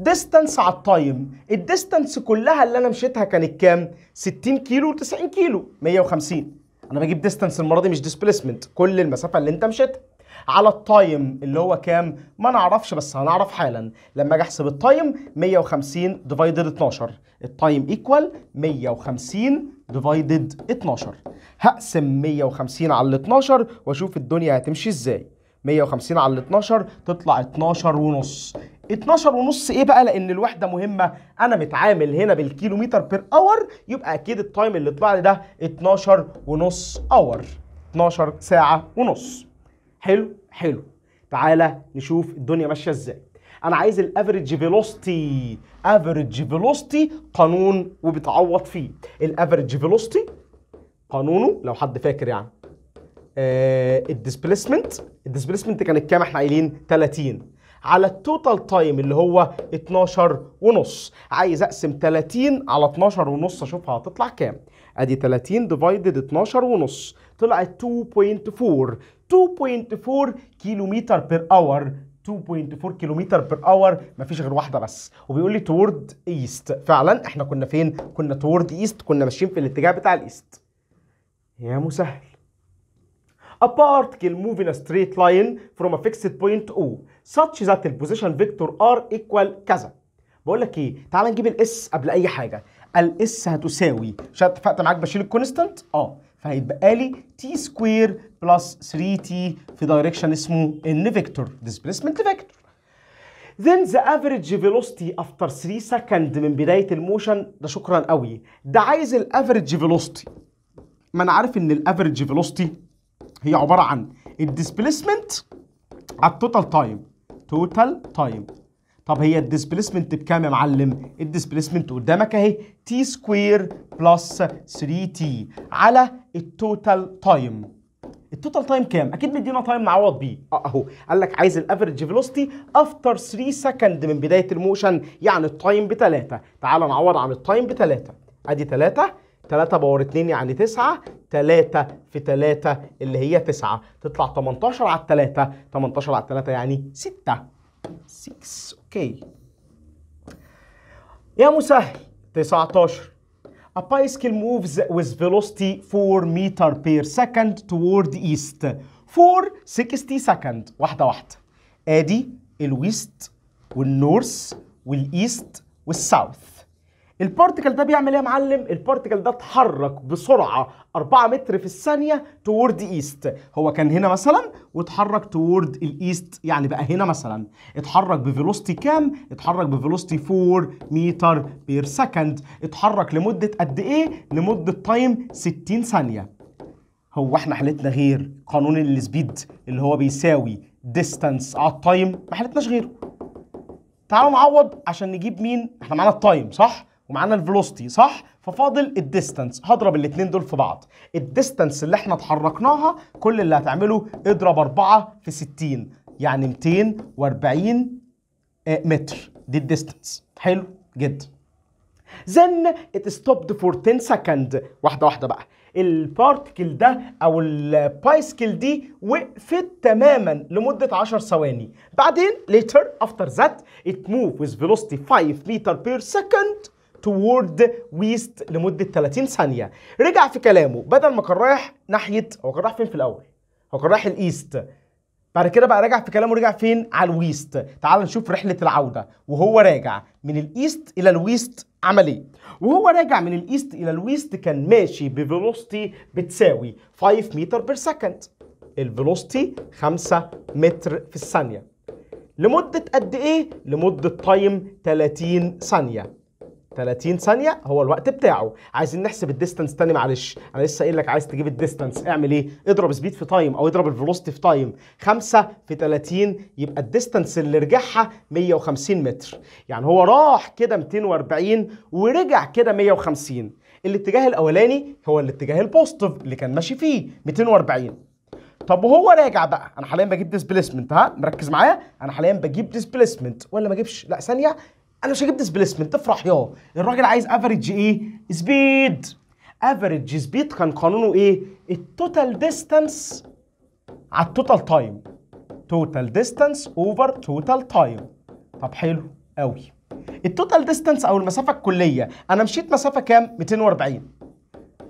ديستانس على التايم الديستانس كلها اللي انا مشيتها كانت كام 60 كيلو 90 كيلو 150 انا بجيب ديستانس المره دي مش ديسبيسمنت كل المسافه اللي انت مشيتها على التايم اللي هو كام ما نعرفش بس هنعرف حالا لما اجي احسب التايم 150 ديفايدد 12 التايم ايكوال 150 ديفايدد 12 هقسم 150 على 12 واشوف الدنيا هتمشي ازاي 150 على 12 تطلع 12 ونص 12 ونص ايه بقى لان الوحده مهمه انا متعامل هنا بالكيلومتر بير اور يبقى اكيد التايم اللي طلع لي ده 12 ونص اور 12 ساعه ونص حلو حلو تعالى نشوف الدنيا ماشيه ازاي انا عايز الافريج فيلوستي افريج فيلوستي قانون وبتعوض فيه الافريج فيلوستي قانونه لو حد فاكر يعني الديسبيسمنت الديسبيسمنت كانت كام احنا قايلين 30 على التوتال تايم اللي هو 12 ونص عايز اقسم 30 على 12 ونص اشوف هتطلع كام ادي 30 ديفايدد 12 ونص طلعت 2.4 2.4 كيلو متر بير اور 2.4 كيلومتر بير اور مفيش غير واحده بس وبيقول لي تورد ايست فعلا احنا كنا فين كنا تورد ايست كنا ماشيين في الاتجاه بتاع الايست يا مسهل A particle moving a straight line from a fixed point O such that the position vector R equal كذا بقول لك ايه تعال نجيب الاس قبل اي حاجه الاس هتساوي مش اتفقت معاك بشيل الكونستنت؟ اه فهيتبقى لي تي سكوير بلس 3 تي في دايركشن اسمه ان فيكتور ديسبيسمنت فيكتور Then the average velocity after 3 second من بداية الموشن ده شكرا قوي ده عايز الافريج velocity ما انا عارف ان الافريج velocity هي عباره عن الديسبليسمنت على التوتال تايم توتال تايم طب هي الديسبليسمنت بكام يا معلم الديسبليسمنت قدامك اهي تي سكوير بلس 3 تي على التوتال تايم التوتال تايم كام؟ اكيد مدينا تايم نعوض بيه اه اهو قال لك عايز الافرج فيلوستي افتر 3 سكند من بدايه الموشن يعني التايم بتلاته تعال نعوض عن التايم بتلاته ادي تلاته 3 باور 2 يعني 9 3 في 3 اللي هي 9 تطلع 18 على 3 18 على 3 يعني 6 6 اوكي يا مسهل 19 A bicycle moves with velocity 4 meter per second toward east 4 60 second واحدة واحدة ادي الويست والنورث والايست والساوث البارتيكل ده بيعمل ايه يا معلم البارتيكل ده اتحرك بسرعه 4 متر في الثانيه تورد ايست هو كان هنا مثلا واتحرك تورد الايست يعني بقى هنا مثلا اتحرك بفيلوستي كام اتحرك بفيلوستي 4 متر بير سكند اتحرك لمده قد ايه لمده تايم 60 ثانيه هو احنا حالتنا غير قانون السبيد اللي هو بيساوي ديستانس على التايم ما حالتناش غيره تعالوا نعوض عشان نجيب مين احنا معانا التايم صح ومعانا الفيلوستي صح ففاضل الديستانس هضرب الاثنين دول في بعض الديستانس اللي احنا اتحركناها كل اللي هتعمله اضرب 4 في 60 يعني 240 آه، متر دي الديستانس حلو جدا then it stopped for 10 second واحده واحده بقى البارتكل ده او البايسكل دي وقفت تماما لمده 10 ثواني بعدين later after that it moved with velocity 5 meter per second toward west لمدة 30 ثانية رجع في كلامه بدل ما كان رايح ناحية هو كان رايح فين في الأول؟ هو كان رايح الإيست بعد كده بقى راجع في كلامه رجع فين على الويست تعال نشوف رحله العوده وهو راجع من الايست الى الويست عمل ايه وهو راجع من الايست الى الويست كان ماشي بفيلوستي بتساوي 5 متر بير سكند الفيلوستي 5 متر في الثانيه لمده قد ايه لمده تايم 30 ثانيه 30 ثانيه هو الوقت بتاعه عايزين نحسب الديستانس تاني معلش انا لسه قايل لك عايز تجيب الديستانس اعمل ايه اضرب سبيد في تايم او اضرب الفيلوستي في تايم 5 في 30 يبقى الديستانس اللي رجعها 150 متر يعني هو راح كده 240 ورجع كده 150 الاتجاه الاولاني هو الاتجاه البوستيف اللي كان ماشي فيه 240 طب وهو راجع بقى انا حاليا بجيب ديسبيسمنت ها مركز معايا انا حاليا بجيب ديسبيسمنت ولا ما اجيبش لا ثانيه انا مش هجيب ديسبيسمنت افرح ياه الراجل عايز افريج ايه سبيد افريج سبيد كان قانونه ايه التوتال ديستانس على التوتال تايم توتال ديستانس اوفر توتال تايم طب حلو قوي التوتال ديستانس او المسافه الكليه انا مشيت مسافه كام 240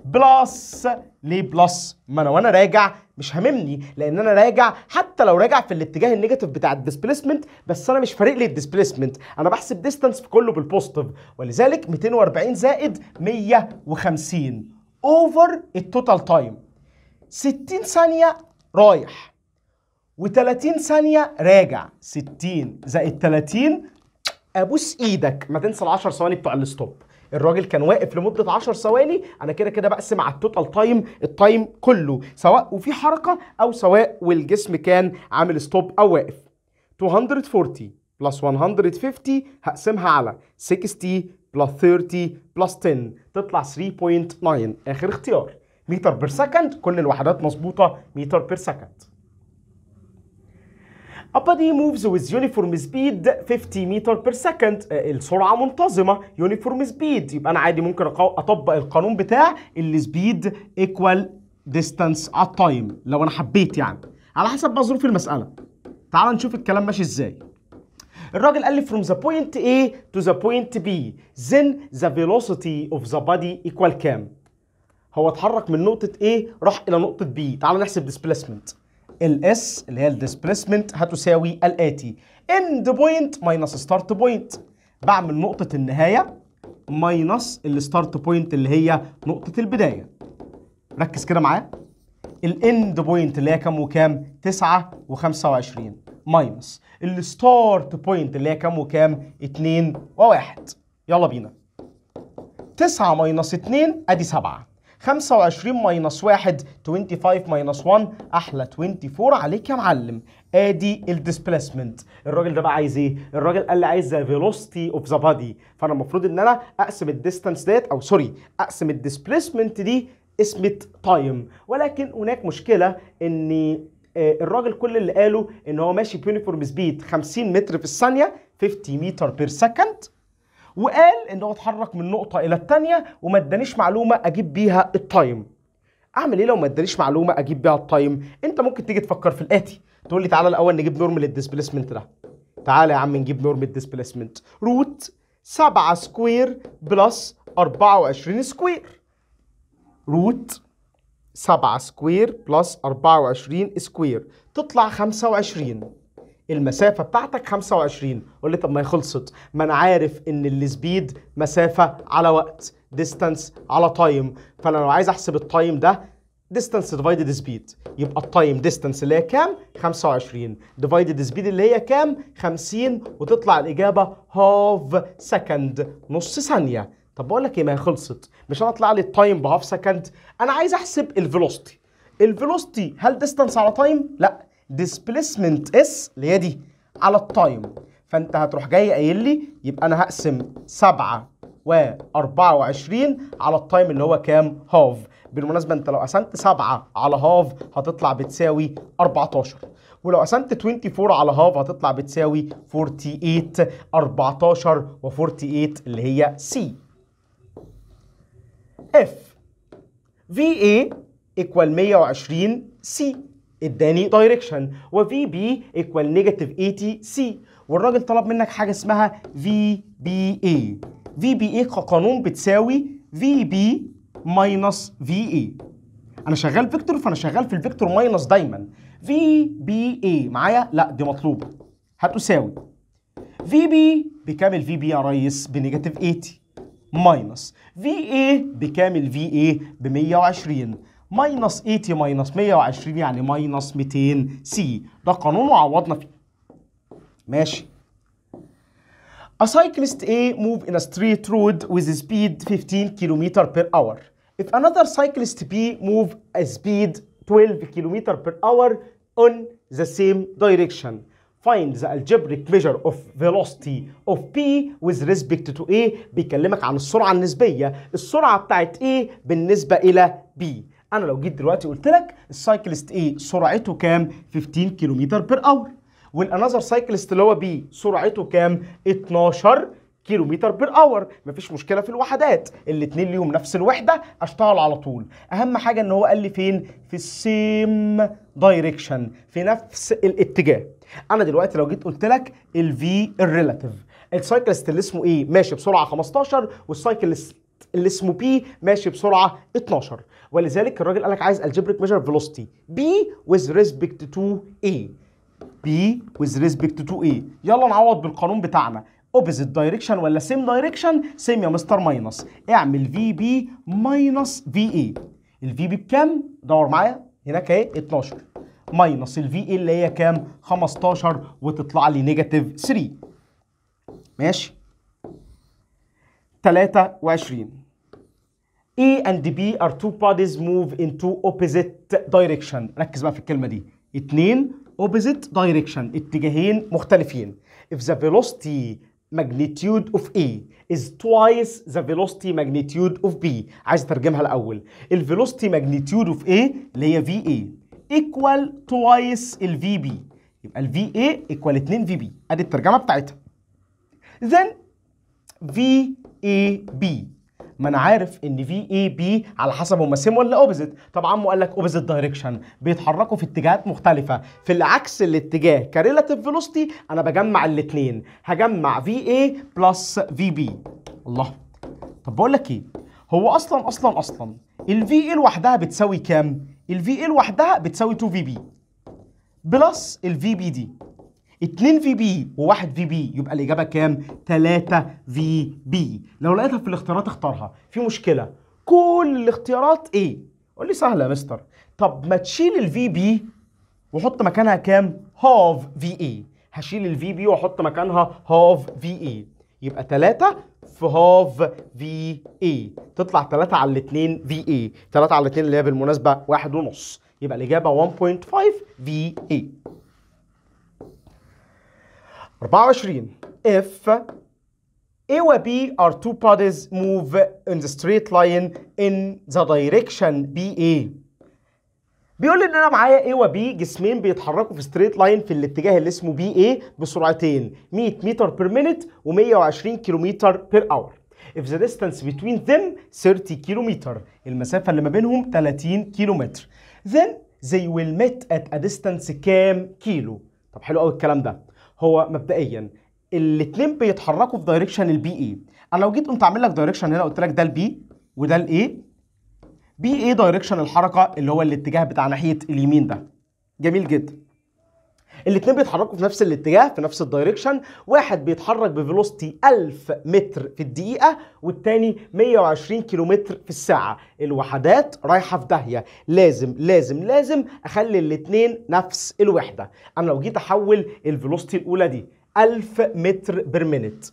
بلس ليه بلس ما انا وانا راجع مش هاممني لان انا راجع حتى لو راجع في الاتجاه النيجاتيف بتاع الديسبيسمنت بس انا مش فارق لي الديسبيسمنت انا بحسب ديستانس في كله بالبوزيتيف ولذلك 240 زائد 150 اوفر التوتال تايم 60 ثانيه رايح و30 ثانيه راجع 60 زائد 30 ابوس ايدك ما تنسى ال 10 ثواني بتوع الستوب الراجل كان واقف لمده 10 ثواني انا كده كده بقسم على التوتال تايم التايم كله سواء وفي حركه او سواء والجسم كان عامل ستوب او واقف 240 بلس 150 هقسمها على 60 بلس 30 بلس 10 تطلع 3.9 اخر اختيار متر بير سكند كل الوحدات مظبوطه متر بير سكند A body moves with uniform speed 50 meter per second السرعة منتظمة uniform speed يبقى أنا عادي ممكن أطبق القانون بتاع speed equal distance at time لو أنا حبيت يعني على حسب بقى ظروف المسألة تعال نشوف الكلام ماشي إزاي الراجل قال لي from the point A to the point B then the velocity of the body equal كام هو اتحرك من نقطة A راح إلى نقطة B تعال نحسب displacement الاس اللي هي الديسبيسمنت هتساوي الاتي اند بوينت ماينس ستارت بوينت بعمل نقطه النهايه ماينس الستارت بوينت اللي هي نقطه البدايه ركز كده معايا الاند بوينت اللي هي كام وكام 9 و25 ماينس الستارت بوينت اللي هي كام وكام 2 و1 يلا بينا 9 ماينس 2 ادي 7 25 ماينص 1 25 ماينص 1 احلى 24 عليك يا معلم ادي الديسبليسمنت الراجل ده بقى عايز ايه الراجل قال لي عايز فيلوستي اوف ذا بادي فانا المفروض ان انا اقسم الديستانس ديت او سوري اقسم الديسبليسمنت دي اسمت تايم ولكن هناك مشكله ان آه، الراجل كل اللي قاله ان هو ماشي بيونيفورم سبيد 50 متر في الثانيه 50 متر بير سكند وقال ان هو اتحرك من نقطه الى الثانيه وما ادانيش معلومه اجيب بيها التايم اعمل ايه لو ما ادانيش معلومه اجيب بيها التايم انت ممكن تيجي تفكر في الاتي تقول لي تعالى الاول نجيب نورمال الديسبيسمنت ده تعالى يا عم نجيب نورمال للديسبيسمنت روت 7 سكوير بلس 24 سكوير روت 7 سكوير بلس 24 سكوير تطلع 25 المسافه بتاعتك 25 قول لي طب ما هي خلصت ما انا عارف ان السبيد مسافه على وقت ديستانس على تايم فانا لو عايز احسب التايم ده ديستانس ديفايدد سبيد يبقى التايم ديستانس اللي هي كام 25 ديفايدد سبيد اللي هي كام 50 وتطلع الاجابه هاف سكند نص ثانيه طب بقول لك ايه ما هي خلصت مش انا اطلع لي التايم بهاف سكند انا عايز احسب الفيلوستي الفيلوستي هل ديستانس على تايم لا ديسبليسمنت اس اللي هي دي على التايم فانت هتروح جاي قايل لي يبقى انا هقسم 7 و24 على التايم اللي هو كام هاف بالمناسبه انت لو قسمت 7 على هاف هتطلع بتساوي 14 ولو قسمت 24 على هاف هتطلع بتساوي 48 14 و48 اللي هي سي اف في اي ايكوال 120 سي اداني دايركشن و في بي ايكوال نيجاتيف 80 سي والراجل طلب منك حاجه اسمها في بي اي في بي اي كقانون بتساوي في بي ماينس في اي انا شغال فيكتور فانا شغال في الفيكتور ماينس دايما في بي اي معايا لا دي مطلوبه هتساوي في بي بكامل في بي يا ريس بنيجاتيف 80 ماينس في اي بكامل في اي ب 120 ماينص 80 ماينص 120 يعني ماينص 200 سي ده قانون وعوضنا فيه ماشي A cyclist A move in a straight road with a speed 15 km per hour. If another cyclist B move a speed 12 km per hour on the same direction, find the algebraic measure of velocity of B with respect to A بيكلمك عن السرعة النسبية، السرعة بتاعت A بالنسبة إلى B. انا لو جيت دلوقتي قلت لك السايكلست ايه سرعته كام 15 كيلومتر بير اور والانذر سايكلست اللي هو بي سرعته كام 12 كيلومتر بير اور مفيش مشكله في الوحدات الاثنين ليهم نفس الوحده اشتغل على طول اهم حاجه ان هو قال لي فين في السيم دايركشن في نفس الاتجاه انا دلوقتي لو جيت قلت لك الفي الريلاتيف السايكلست اللي اسمه ايه ماشي بسرعه 15 والسايكلست اللي اسمه بي ماشي بسرعه 12 ولذلك الراجل قال لك عايز الجبريك ميجر فيلوستي بي ويز ريسبكت تو اي بي ويز ريسبكت تو اي يلا نعوض بالقانون بتاعنا اوبوزيت دايركشن ولا سيم دايركشن سيم يا مستر ماينس اعمل في بي ماينس في اي الفي بي بكام دور معايا هناك اهي 12 ماينس الفي اي اللي هي كام 15 وتطلع لي نيجاتيف 3 ماشي 23 A and B are two bodies move in two opposite direction ركز بقى في الكلمة دي اتنين opposite direction اتجاهين مختلفين if the velocity magnitude of A is twice the velocity magnitude of B عايز اترجمها الأول ال velocity magnitude of A اللي هي VA equal twice ال VB يبقى ال VA equal 2 VB ادي الترجمة بتاعتها then V AB ما انا عارف ان في اي بي على حسب هما سيم ولا اوبزيت طب عمو قال لك اوبزيت دايركشن بيتحركوا في اتجاهات مختلفه في العكس الاتجاه كريلاتيف فيلوستي انا بجمع الاثنين هجمع في اي بلس في بي الله طب بقول لك ايه هو اصلا اصلا اصلا الفي اي لوحدها بتساوي كام الفي اي لوحدها بتساوي 2 في بي بلس الفي بي دي 2 في بي و1 في بي يبقى الاجابه كام 3 في بي لو لقيتها في الاختيارات اختارها في مشكله كل الاختيارات ايه قول لي سهله يا مستر طب ما تشيل الفي بي وحط مكانها كام هاف في اي هشيل الفي بي واحط مكانها هاف في اي يبقى 3 في هاف في اي تطلع 3 على الاثنين في اي 3 على الاثنين اللي هي بالمناسبه 1.5 يبقى الاجابه 1.5 في اي 24 if A و B are two bodies move in the straight line in the direction BA بيقول لي ان انا معايا A و B جسمين بيتحركوا في straight line في الاتجاه اللي اسمه BA بسرعتين 100 متر بير minute و120 كيلومتر بير اور if the distance between them 30 كيلومتر المسافة اللي ما بينهم 30 كيلومتر then they will meet at a distance كام كيلو طب حلو قوي الكلام ده هو مبدئيا الاثنين بيتحركوا في دايركشن البي اي انا لو جيت قمت عامل لك دايركشن هنا قلت لك ده البي وده الاي بي اي دايركشن الحركه اللي هو الاتجاه بتاع ناحيه اليمين ده جميل جدا الاثنين بيتحركوا في نفس الاتجاه في نفس الدايركشن واحد بيتحرك بفيلوستي 1000 متر في الدقيقه والتاني 120 كيلومتر في الساعه الوحدات رايحه في داهيه لازم لازم لازم اخلي الاثنين نفس الوحده انا لو جيت احول الفيلوستي الاولى دي 1000 متر بير مينيت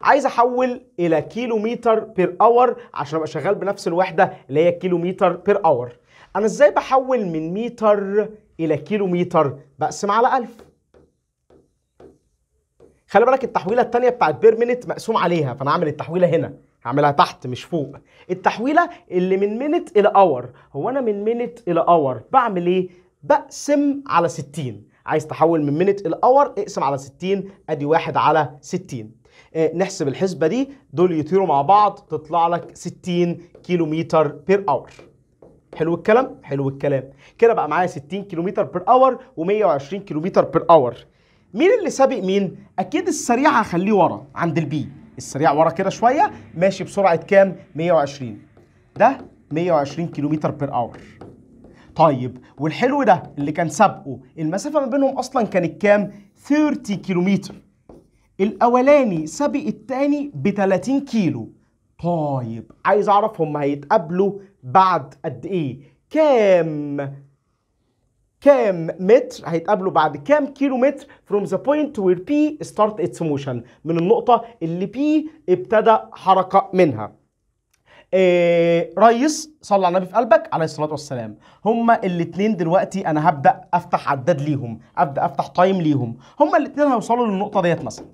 عايز احول الى كيلومتر بير اور عشان ابقى شغال بنفس الوحده اللي هي كيلومتر بير اور انا ازاي بحول من متر إلى كيلومتر بقسم على 1000 خلي بالك التحويلة الثانية بتاعت بير مينيت مقسوم عليها فأنا هعمل التحويلة هنا هعملها تحت مش فوق التحويلة اللي من مينيت إلى أور هو أنا من مينيت إلى أور بعمل إيه؟ بقسم على 60 عايز تحول من مينيت إلى أور اقسم على 60 أدي 1 على 60 اه نحسب الحسبة دي دول يطيروا مع بعض تطلع لك 60 كيلو متر بير أور حلو الكلام حلو الكلام كده بقى معايا 60 كيلومتر بير اور و120 كيلومتر بير اور مين اللي سابق مين اكيد السريع هخليه ورا عند البي السريع ورا كده شويه ماشي بسرعه كام 120 ده 120 كيلومتر بير اور طيب والحلو ده اللي كان سابقه المسافه ما بينهم اصلا كانت كام 30 كيلومتر الاولاني سابق التاني ب 30 كيلو طيب عايز اعرف هم هيتقابلوا بعد قد ايه كام كام متر هيتقابلوا بعد كام كيلو متر from the point where P start its motion من النقطة اللي P ابتدى حركة منها إيه ريس صلى على النبي في قلبك عليه الصلاة والسلام هما الاتنين دلوقتي أنا هبدأ أفتح عداد ليهم أبدأ أفتح تايم ليهم هما الاتنين هيوصلوا للنقطة ديت مثلا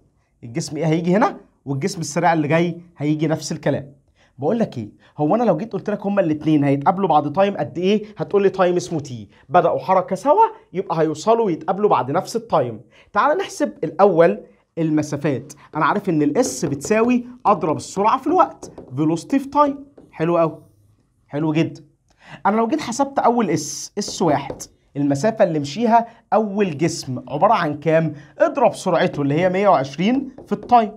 الجسم إيه هيجي هنا والجسم السريع اللي جاي هيجي نفس الكلام بقول لك ايه هو انا لو جيت قلت لك هما الاثنين هيتقابلوا بعد تايم قد ايه هتقول لي تايم اسمه تي بداوا حركه سوا يبقى هيوصلوا ويتقابلوا بعد نفس التايم تعال نحسب الاول المسافات انا عارف ان الاس بتساوي اضرب السرعه في الوقت فيلوستي في تايم حلو قوي حلو جدا انا لو جيت حسبت اول اس اس واحد المسافه اللي مشيها اول جسم عباره عن كام اضرب سرعته اللي هي 120 في التايم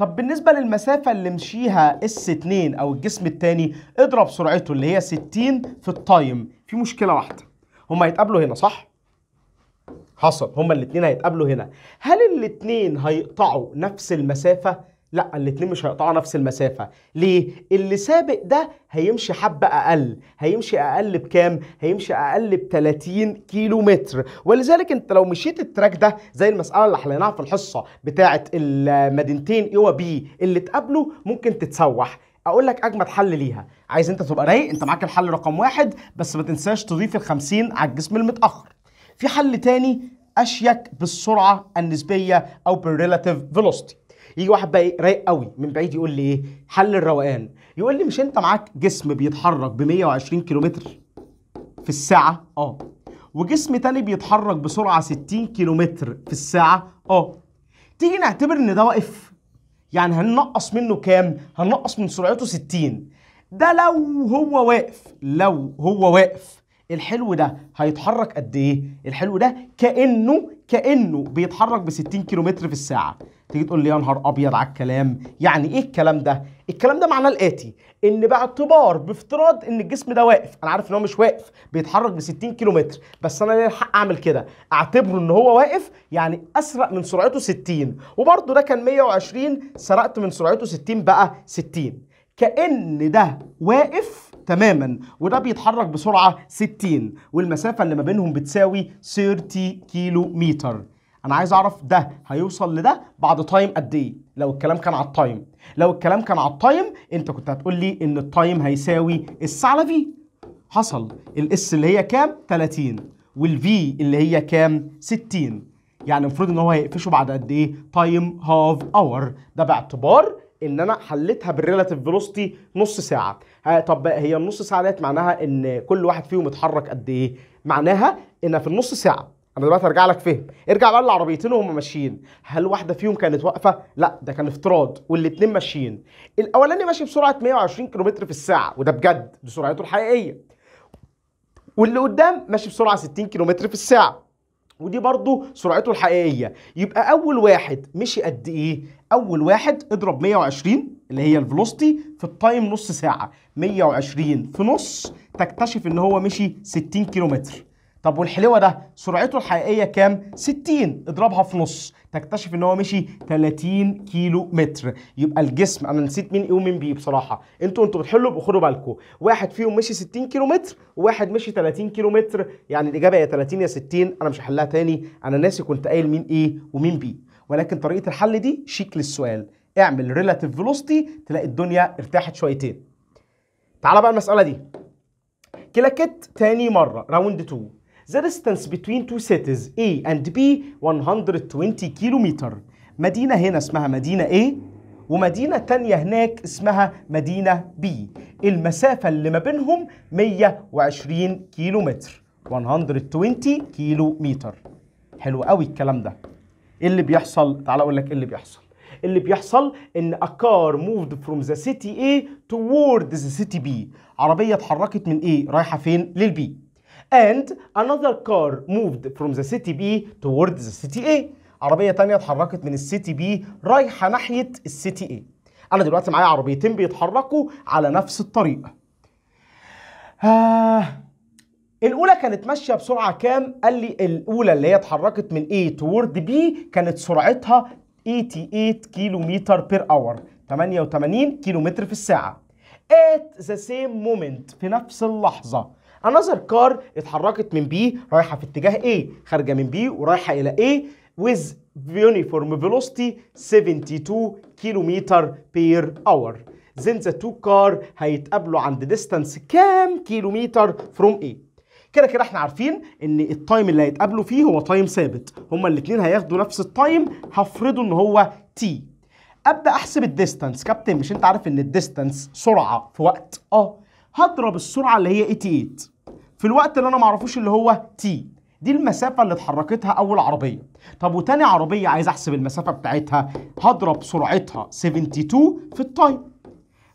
طب بالنسبة للمسافة اللي مشيها اس 2 او الجسم الثاني اضرب سرعته اللي هي 60 في التايم في مشكلة واحدة هما هيتقابلوا هنا صح؟ حصل هما الاثنين هيتقابلوا هنا هل الاثنين هيقطعوا نفس المسافة؟ لا الاتنين مش هيقطعوا نفس المسافة ليه؟ اللي سابق ده هيمشي حبة أقل هيمشي أقل بكام؟ هيمشي أقل ب 30 كيلو متر ولذلك أنت لو مشيت التراك ده زي المسألة اللي حليناها في الحصة بتاعة المدينتين إيوة بي اللي تقابله ممكن تتسوح اقول لك اجمد حل ليها عايز انت تبقى رايق انت معاك الحل رقم واحد بس ما تنساش تضيف ال 50 على الجسم المتاخر في حل تاني اشيك بالسرعه النسبيه او بالريلاتيف فيلوستي يجي واحد بقى رايق قوي من بعيد يقول لي ايه حل الروقان يقول لي مش انت معاك جسم بيتحرك ب 120 كيلومتر في الساعه اه وجسم تاني بيتحرك بسرعه 60 كيلومتر في الساعه اه تيجي نعتبر ان ده واقف يعني هننقص منه كام هننقص من سرعته 60 ده لو هو واقف لو هو واقف الحلو ده هيتحرك قد ايه الحلو ده كانه كانه بيتحرك ب 60 كيلومتر في الساعه تيجي تقول لي يا نهار ابيض على الكلام يعني ايه الكلام ده الكلام ده معناه الاتي ان باعتبار بافتراض ان الجسم ده واقف انا عارف ان هو مش واقف بيتحرك ب 60 كيلومتر بس انا ليه الحق اعمل كده اعتبره ان هو واقف يعني اسرق من سرعته 60 وبرده ده كان 120 سرقت من سرعته 60 بقى 60 كان ده واقف تماما وده بيتحرك بسرعة 60 والمسافة اللي ما بينهم بتساوي 30 كيلو متر انا عايز اعرف ده هيوصل لده بعد تايم قد ايه لو الكلام كان على التايم لو الكلام كان على التايم انت كنت هتقول لي ان التايم هيساوي اس على في حصل الاس اللي هي كام 30 والفي اللي هي كام 60 يعني المفروض ان هو هيقفشه بعد قد ايه تايم هاف اور ده باعتبار ان انا حليتها بالريلاتيف فيلوسيتي نص ساعه طب هي النص ساعه ديت معناها ان كل واحد فيهم اتحرك قد ايه معناها ان في النص ساعه انا دلوقتي ارجع لك فهم ارجع بقى للعربيتين وهم ماشيين هل واحده فيهم كانت واقفه لا ده كان افتراض والاثنين ماشيين الاولاني ماشي بسرعه 120 كيلومتر في الساعه وده بجد دي سرعته الحقيقيه واللي قدام ماشي بسرعه 60 كيلومتر في الساعه ودي برضه سرعته الحقيقيه يبقى اول واحد مشي قد ايه اول واحد اضرب 120 اللي هي الفلوستي في التايم نص ساعه 120 في نص تكتشف ان هو مشي 60 كيلومتر طب والحلوه ده سرعته الحقيقيه كام 60 اضربها في نص تكتشف ان هو مشي 30 كيلو متر يبقى الجسم انا نسيت مين ايه ومين بيه بصراحه انتوا انتوا بتحلوا خدوا بالكم واحد فيهم مشي 60 كيلو متر وواحد مشي 30 كيلو متر يعني الاجابه يا 30 يا 60 انا مش هحلها تاني انا ناسي كنت قايل مين ايه ومين بيه ولكن طريقه الحل دي شيك للسؤال اعمل ريلاتيف فيلوسيتي تلاقي الدنيا ارتاحت شويتين تعالى بقى المساله دي كلاكت تاني مره راوند 2 The distance between two cities A and B 120 كيلومتر مدينة هنا اسمها مدينة A ومدينة تانية هناك اسمها مدينة B المسافة اللي ما بينهم 120 كيلومتر 120 كيلومتر حلو قوي الكلام ده ايه اللي بيحصل تعال اقول لك ايه اللي بيحصل إيه اللي بيحصل ان a car moved from the city A towards the city B عربية اتحركت من A رايحة فين للبي and another car moved from the city B towards the city A عربية تانية اتحركت من السيتي B رايحة ناحية السيتي A انا دلوقتي معايا عربيتين بيتحركوا على نفس الطريق آه الاولى كانت ماشيه بسرعه كام قال لي الاولى اللي هي اتحركت من A تورد B كانت سرعتها 88 كيلو متر بير اور 88 كيلو متر في الساعه at the same moment في نفس اللحظه another car اتحركت من B رايحه في اتجاه A خارجه من B ورايحه الى A with uniform velocity 72 كيلو متر بير اور then the two car هيتقابلوا عند distance كام كيلومتر from A كده كده احنا عارفين ان التايم اللي هيتقابلوا فيه هو تايم ثابت هما الاثنين هياخدوا نفس التايم هفرضوا ان هو تي ابدا احسب الديستانس كابتن مش انت عارف ان الديستانس سرعه في وقت اه هضرب السرعه اللي هي 88 في الوقت اللي انا ما اعرفوش اللي هو تي دي المسافة اللي اتحركتها أول عربية طب وتاني عربية عايز أحسب المسافة بتاعتها هضرب سرعتها 72 في التايم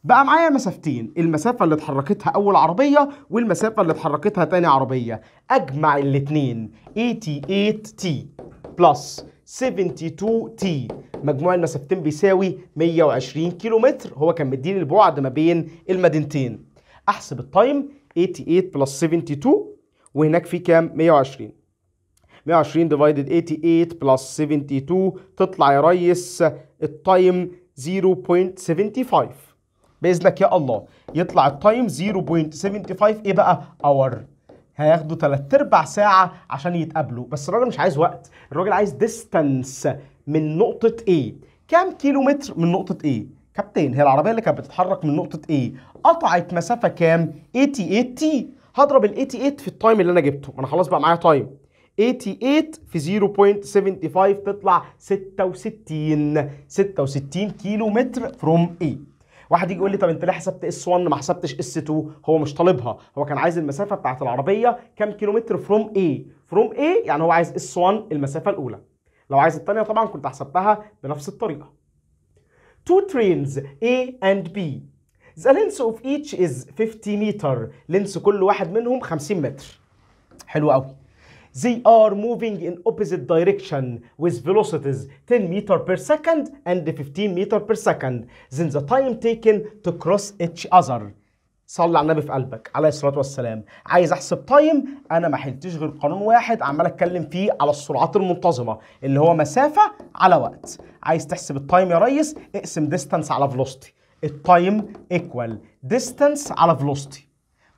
بقى معايا مسافتين المسافة اللي اتحركتها أول عربية والمسافة اللي اتحركتها تاني عربية أجمع الاتنين 88T بلس 72T مجموع المسافتين بيساوي 120 كيلومتر هو كان مديني البعد ما بين المدينتين أحسب التايم 88 بلس 72 وهناك في كام 120 120 ديفايدد 88 بلس 72 تطلع يا ريس التايم 0.75 باذنك يا الله يطلع التايم 0.75 ايه بقى اور هياخدوا ثلاث ارباع ساعه عشان يتقابلوا بس الراجل مش عايز وقت الراجل عايز ديستانس من نقطه ايه كام كيلو متر من نقطه ايه كابتن هي العربيه اللي كانت بتتحرك من نقطه ايه قطعت مسافه كام 88 تي هضرب ال 88 في التايم اللي انا جبته انا خلاص بقى معايا تايم 88 في 0.75 تطلع 66 66 كيلو متر فروم ايه واحد يجي يقول لي طب انت ليه حسبت اس 1 ما حسبتش اس 2 هو مش طالبها هو كان عايز المسافه بتاعت العربيه كام كيلومتر فروم ايه فروم ايه يعني هو عايز اس 1 المسافه الاولى لو عايز الثانيه طبعا كنت حسبتها بنفس الطريقه two trains A and B the length of each is 50 meter لينس كل واحد منهم 50 متر حلو قوي They are moving in opposite direction with velocities 10 meter per second and 15 meter per second. Then the time taken to cross each other. صلي على النبي في قلبك عليه الصلاه والسلام عايز احسب تايم انا ما حلتش غير قانون واحد عمال اتكلم فيه على السرعات المنتظمه اللي هو مسافه على وقت عايز تحسب التايم يا ريس اقسم ديستانس على فلوستي التايم ايكوال ديستانس على فلوستي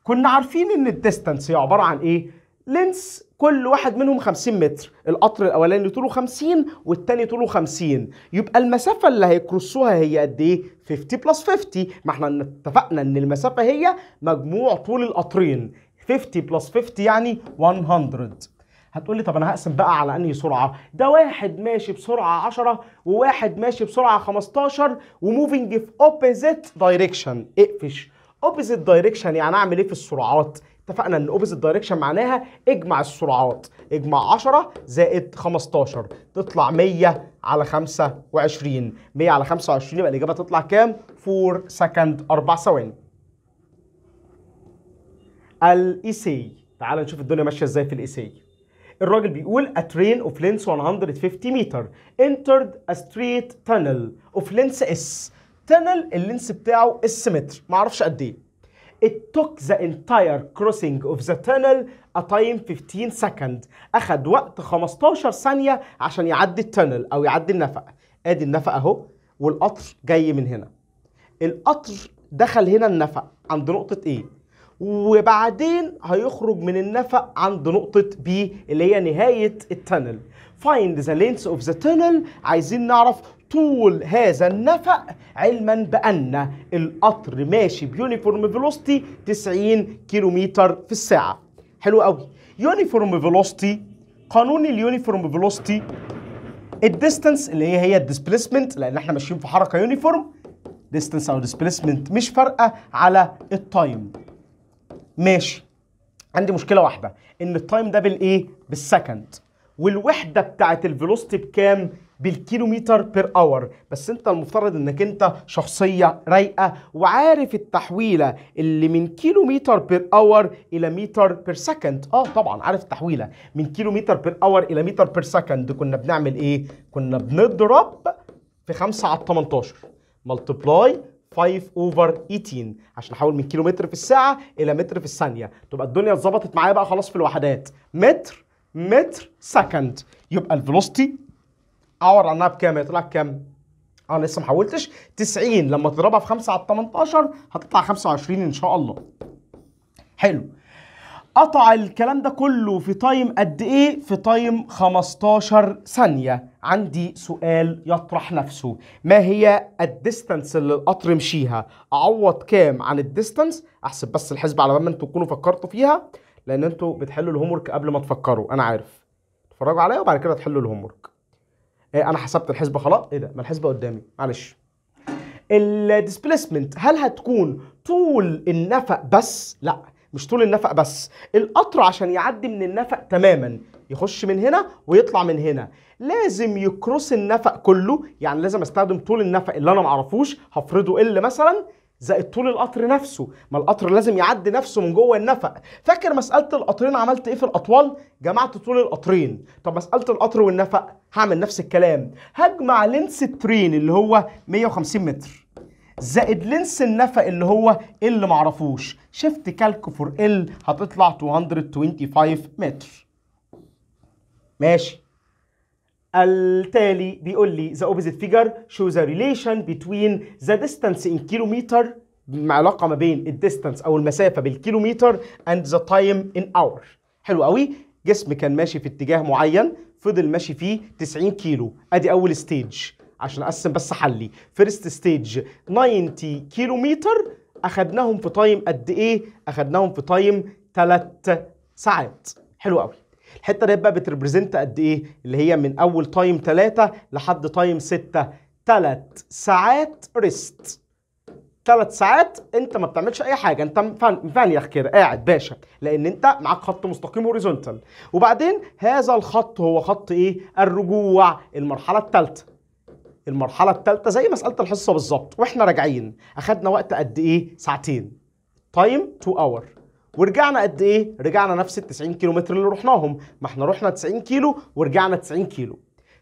كنا عارفين ان الديستانس هي عباره عن ايه لينس كل واحد منهم 50 متر القطر الاولاني طوله 50 والتاني طوله 50 يبقى المسافه اللي هيكرسوها هي قد ايه 50 بلس 50 ما احنا اتفقنا ان المسافه هي مجموع طول القطرين 50 بلس 50 يعني 100 هتقول لي طب انا هقسم بقى على انهي سرعه ده واحد ماشي بسرعه 10 وواحد ماشي بسرعه 15 وموفينج في اوبوزيت دايركشن اقفش اوبوزيت دايركشن يعني اعمل ايه في السرعات اتفقنا ان اوبزيت دايركشن معناها اجمع السرعات اجمع 10 زائد 15 تطلع 100 على 25 100 على 25 يبقى الاجابه تطلع كام 4 سكند 4 ثواني الاي سي e تعال نشوف الدنيا ماشيه ازاي في الاي سي e الراجل بيقول a train of length 150 meter entered a straight tunnel of length s tunnel اللينس بتاعه اس متر معرفش قد ايه It took the entire crossing of the tunnel a time 15 second أخد وقت 15 ثانية عشان يعدي التنل أو يعدي النفق آدي النفق أهو والقطر جاي من هنا القطر دخل هنا النفق عند نقطة A إيه؟ وبعدين هيخرج من النفق عند نقطة B اللي هي نهاية التنل find the length of the tunnel عايزين نعرف طول هذا النفق علما بأن القطر ماشي بيونيفورم فيلوستي 90 كيلومتر في الساعة حلو قوي يونيفورم فيلوستي قانون اليونيفورم فيلوستي الديستنس اللي هي هي الديسبيسمنت لان احنا ماشيين في حركه يونيفورم ديستنس او ديسبيسمنت مش فارقه على التايم ماشي عندي مشكله واحده ان التايم ده بالايه بالسكند والوحده بتاعه الفيلوستي بكام بالكيلومتر بير اور بس انت المفترض انك انت شخصيه رايقه وعارف التحويله اللي من كيلومتر بير اور الى متر بير سكند اه طبعا عارف التحويله من كيلومتر بير اور الى متر بير سكند كنا بنعمل ايه كنا بنضرب في 5 على 18 ملتبلاي 5 اوفر 18 عشان احول من كيلومتر في الساعه الى متر في الثانيه تبقى الدنيا اتظبطت معايا بقى خلاص في الوحدات متر متر سكند يبقى الفيلوستي اقعد عنها بكام هيطلع كام؟ اه لسه ما حولتش 90 لما تضربها في 5 على 18 هتطلع 25 ان شاء الله حلو قطع الكلام ده كله في تايم قد ايه في تايم 15 ثانيه عندي سؤال يطرح نفسه ما هي الديستانس اللي القطر مشيها اعوض كام عن الديستانس احسب بس الحسبه على ما انتوا تكونوا فكرتوا فيها لان انتوا بتحلوا الهومورك قبل ما تفكروا انا عارف اتفرجوا عليا وبعد كده تحلوا الهومورك إيه، انا حسبت الحسبه خلاص ايه ده ما الحسبه قدامي معلش الديسبيسمنت هل هتكون طول النفق بس لا مش طول النفق بس القطر عشان يعدي من النفق تماما يخش من هنا ويطلع من هنا لازم يكروس النفق كله يعني لازم استخدم طول النفق اللي انا معرفوش هفرضه ال مثلا زائد طول القطر نفسه ما القطر لازم يعدي نفسه من جوه النفق فاكر مساله القطرين عملت ايه في الاطوال جمعت طول القطرين طب مساله القطر والنفق هعمل نفس الكلام هجمع لينس الترين اللي هو 150 متر زائد لينس النفق اللي هو اللي معرفوش شفت كالك فور ال هتطلع 225 متر ماشي التالي بيقول لي the opposite figure shows a relation between the distance in kilometer علاقه ما بين الديستانس او المسافه بالكيلومتر and the time in hour حلو قوي جسم كان ماشي في اتجاه معين فضل ماشي فيه 90 كيلو ادي اول ستيج عشان اقسم بس حلي فيرست ستيج 90 كيلومتر اخدناهم في تايم قد ايه اخدناهم في تايم 3 ساعات حلو قوي الحته ديت بقى بتريبريزنت قد ايه اللي هي من اول تايم 3 لحد تايم 6 3 ساعات ريست 3 ساعات انت ما بتعملش اي حاجه انت مفنيخ كده قاعد باشا لان انت معاك خط مستقيم هوريزونتال وبعدين هذا الخط هو خط ايه الرجوع المرحله الثالثه المرحله الثالثه زي مساله الحصه بالظبط واحنا راجعين اخدنا وقت قد ايه ساعتين تايم تو اور ورجعنا قد ايه رجعنا نفس ال 90 كيلو متر اللي رحناهم ما احنا رحنا 90 كيلو ورجعنا 90 كيلو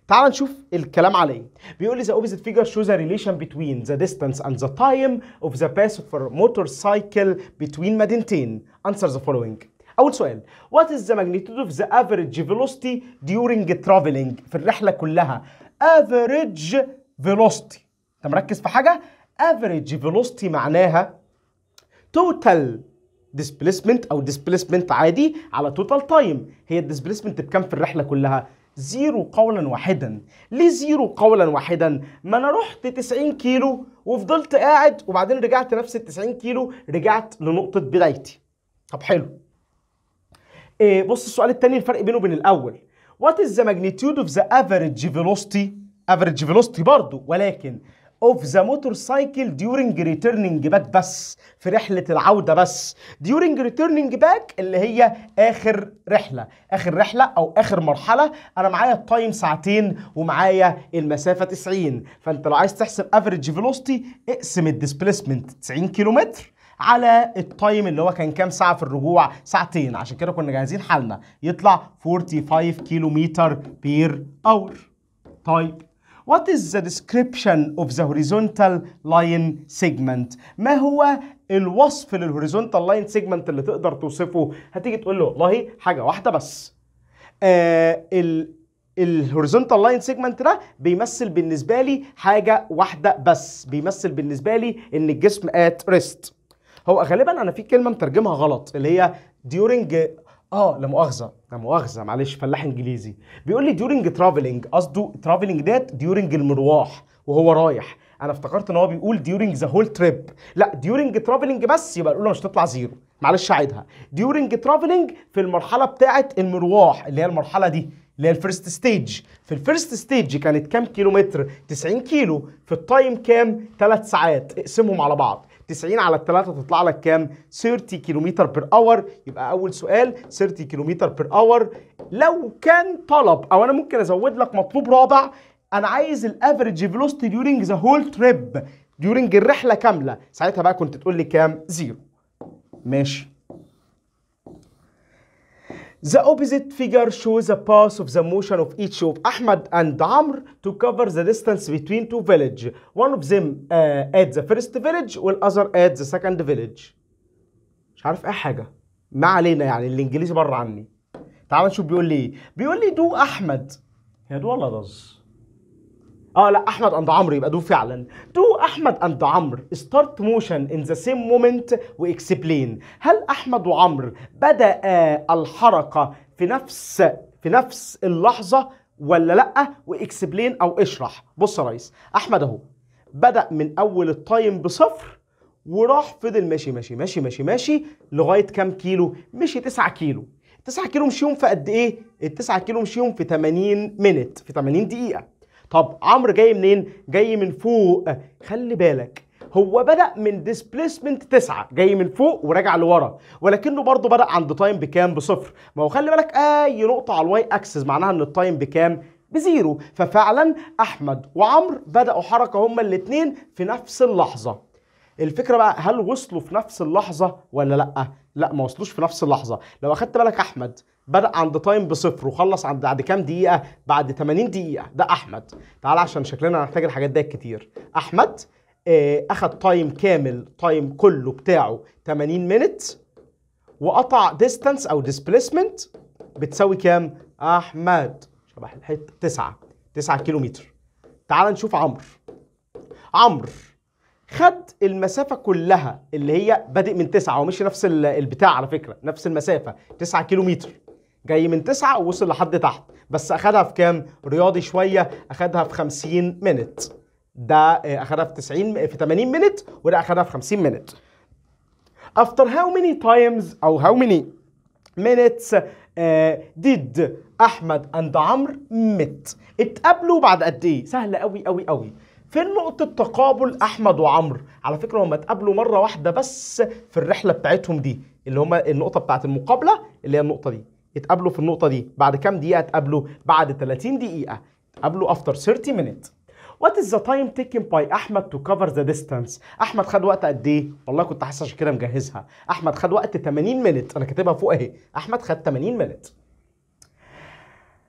تعال نشوف الكلام على ايه بيقول لي the opposite figure shows a relation between the distance and the time of the pass a motorcycle between مدينتين answer the following اول سؤال what is the magnitude of the average velocity during traveling في الرحله كلها average velocity انت مركز في حاجه average velocity معناها total displacement او displacement عادي على توتال تايم هي displacement بكام في الرحله كلها زيرو قولا واحدا ليه زيرو قولا واحدا ما انا رحت 90 كيلو وفضلت قاعد وبعدين رجعت نفس ال 90 كيلو رجعت لنقطه بدايتي طب حلو إيه بص السؤال الثاني الفرق بينه وبين الاول what is the magnitude of the average velocity average velocity برضه ولكن اوف ذا موتور سايكل ديورنج ريتيرنينج باك بس في رحله العوده بس ديورنج ريتيرنينج باك اللي هي اخر رحله اخر رحله او اخر مرحله انا معايا التايم ساعتين ومعايا المسافه 90 فانت لو عايز تحسب افريج فيلوستي اقسم displacement 90 كيلومتر على التايم اللي هو كان كام ساعه في الرجوع ساعتين عشان كده كنا جاهزين حالنا يطلع 45 كيلومتر بير اور طيب What is the description of the horizontal line segment ما هو الوصف للهوريزونتال لاين سيجمنت اللي تقدر توصفه هتيجي تقول له والله حاجه واحده بس آه ال الهوريزونتال لاين سيجمنت ده بيمثل بالنسبه لي حاجه واحده بس بيمثل بالنسبه لي ان الجسم ات ريست هو غالبا انا في كلمه مترجمها غلط اللي هي during اه لا مؤاخذه لا مؤاخذه معلش فلاح انجليزي بيقول لي ديورنج ترافلنج قصده ترافلنج ديت ديورنج المرواح وهو رايح انا افتكرت ان هو بيقول ديورنج ذا هول تريب لا ديورنج ترافلنج بس يبقى الأولى مش هتطلع زيرو معلش اعيدها ديورنج ترافلنج في المرحله بتاعه المرواح اللي هي المرحله دي اللي هي الفيرست ستيج في الفيرست ستيج كانت كام كيلومتر 90 كيلو في التايم كام 3 ساعات اقسمهم على بعض 90 على 3 تطلع لك كام 30 كيلومتر بير اور يبقى اول سؤال 30 كيلومتر بير اور لو كان طلب او انا ممكن ازود لك مطلوب رابع انا عايز الافريج فيلوستي ديورينج ذا هول تريب ديورينج الرحله كامله ساعتها بقى كنت تقول لي كام زيرو ماشي The opposite figure shows the path of the motion of each of Ahmad and Amr to cover the distance between two villages. One of them uh, at the first village والother at the second village. مش عارف اي حاجة. ما علينا يعني الانجليزي بره عني. تعال نشوف بيقول لي ايه. بيقول لي دو احمد. هي دو ولا دز؟ اه لا احمد اند عمرو يبقى دو فعلا دو احمد اند عمرو ستارت موشن ان ذا سيم مومنت واكسبلين هل احمد وعمرو بدا آه، الحركه في نفس في نفس اللحظه ولا لا واكسبلين او اشرح بص يا ريس احمد اهو بدا من اول التايم بصفر وراح فضل ماشي ماشي ماشي ماشي ماشي لغايه كام كيلو مشي 9 كيلو 9 كيلو مشيهم في قد ايه ال 9 كيلو مشيهم في 80 مينت في 80 دقيقه طب عمرو جاي منين؟ جاي من فوق خلي بالك هو بدأ من ديسبليسمنت 9 جاي من فوق وراجع لورا ولكنه برضه بدأ عند تايم بكام بصفر ما هو خلي بالك أي نقطة على الواي أكسس معناها إن التايم بكام بزيرو ففعلا أحمد وعمرو بدأوا حركة هما الاتنين في نفس اللحظة الفكرة بقى هل وصلوا في نفس اللحظة ولا لأ؟ لا ما وصلوش في نفس اللحظة لو أخدت بالك أحمد بدأ عند تايم بصفر وخلص عند بعد كام دقيقة؟ بعد 80 دقيقة، ده أحمد. تعال عشان شكلنا هنحتاج الحاجات ديت كتير. أحمد آه أخد تايم كامل، تايم كله بتاعه 80 مينت وقطع ديستانس أو ديسبليسمنت بتساوي كام؟ أحمد شبح الحتة 9 9 كيلو متر. تعال نشوف عمرو. عمرو خد المسافة كلها اللي هي بادئ من 9 هو نفس البتاع على فكرة، نفس المسافة 9 كيلو متر. جاي من تسعة ووصل لحد تحت بس اخدها في كام رياضي شويه اخدها في 50 منت ده آه، اخدها في 90 في 80 منت وده اخدها في 50 منت after how many times او how many minutes uh, did احمد اند عمرو مت اتقابلوا بعد قد ايه سهل قوي قوي قوي فين نقطة تقابل أحمد وعمرو؟ على فكرة هما اتقابلوا مرة واحدة بس في الرحلة بتاعتهم دي اللي هما النقطة بتاعت المقابلة اللي هي النقطة دي يتقابلوا في النقطه دي بعد كام دقيقه اتقابلوا؟ بعد 30 دقيقه اتقابلوا افتر 30 minutes وات از ذا تايم تيكن باي احمد تو كفر ذا ديستانس احمد خد وقت قد ايه والله كنت حاسس عشان كده مجهزها احمد خد وقت 80 مينت انا كاتبها فوق اهي احمد خد 80 مينت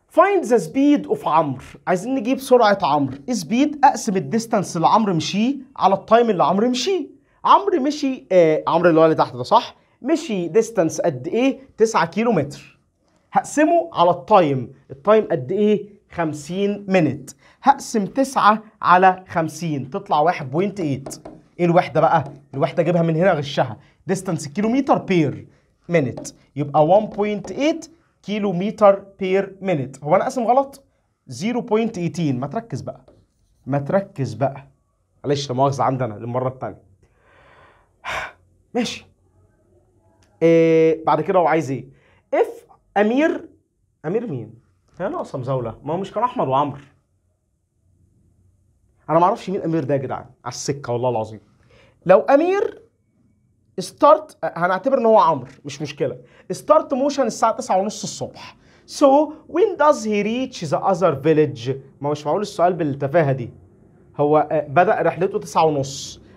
فايند ذا سبيد اوف عمرو عايزين نجيب سرعه عمرو سبيد إيه اقسم الديستانس اللي عمرو مشيه على التايم اللي عمرو مشيه عمرو مشي آه عمرو اللي هو اللي تحت ده صح مشي ديستانس قد ايه 9 كيلو متر هقسمه على التايم التايم قد ايه 50 مينت هقسم 9 على 50 تطلع 1.8 ايه الوحده بقى الوحده اجيبها من هنا غشها ديستانس كيلومتر بير مينت يبقى 1.8 كيلومتر بير مينت هو انا قاسم غلط 0.18 ما تركز بقى ما تركز بقى معلش مؤاخذه عندنا للمره الثانيه <sighs> ماشي إيه بعد كده هو عايز ايه if امير امير مين؟ هي ناقصه مزاوله ما هو مش كان احمد وعمرو انا ما اعرفش مين امير ده يا جدعان على السكه والله العظيم لو امير ستارت هنعتبر ان هو عمرو مش مشكله ستارت موشن الساعه 9:30 الصبح سو وين داز هي ريتش ذا اذر فيليج ما مش معقول السؤال بالتفاهه دي هو آه، بدا رحلته 9:30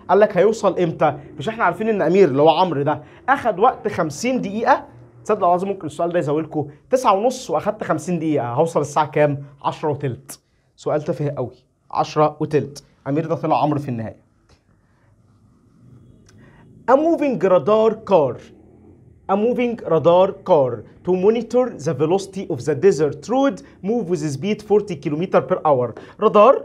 قال لك هيوصل امتى مش احنا عارفين ان امير اللي هو عمرو ده اخد وقت 50 دقيقه تصدق العظيم ممكن السؤال ده يزاولكم 9 ونص واخدت 50 دقيقه هوصل الساعه كام 10 وتلت سؤال تافه قوي 10 وتلت امير ده طلع عمرو في النهايه A moving radar car A moving radar car to monitor the velocity of the desert road move with speed 40 km per hour. Radar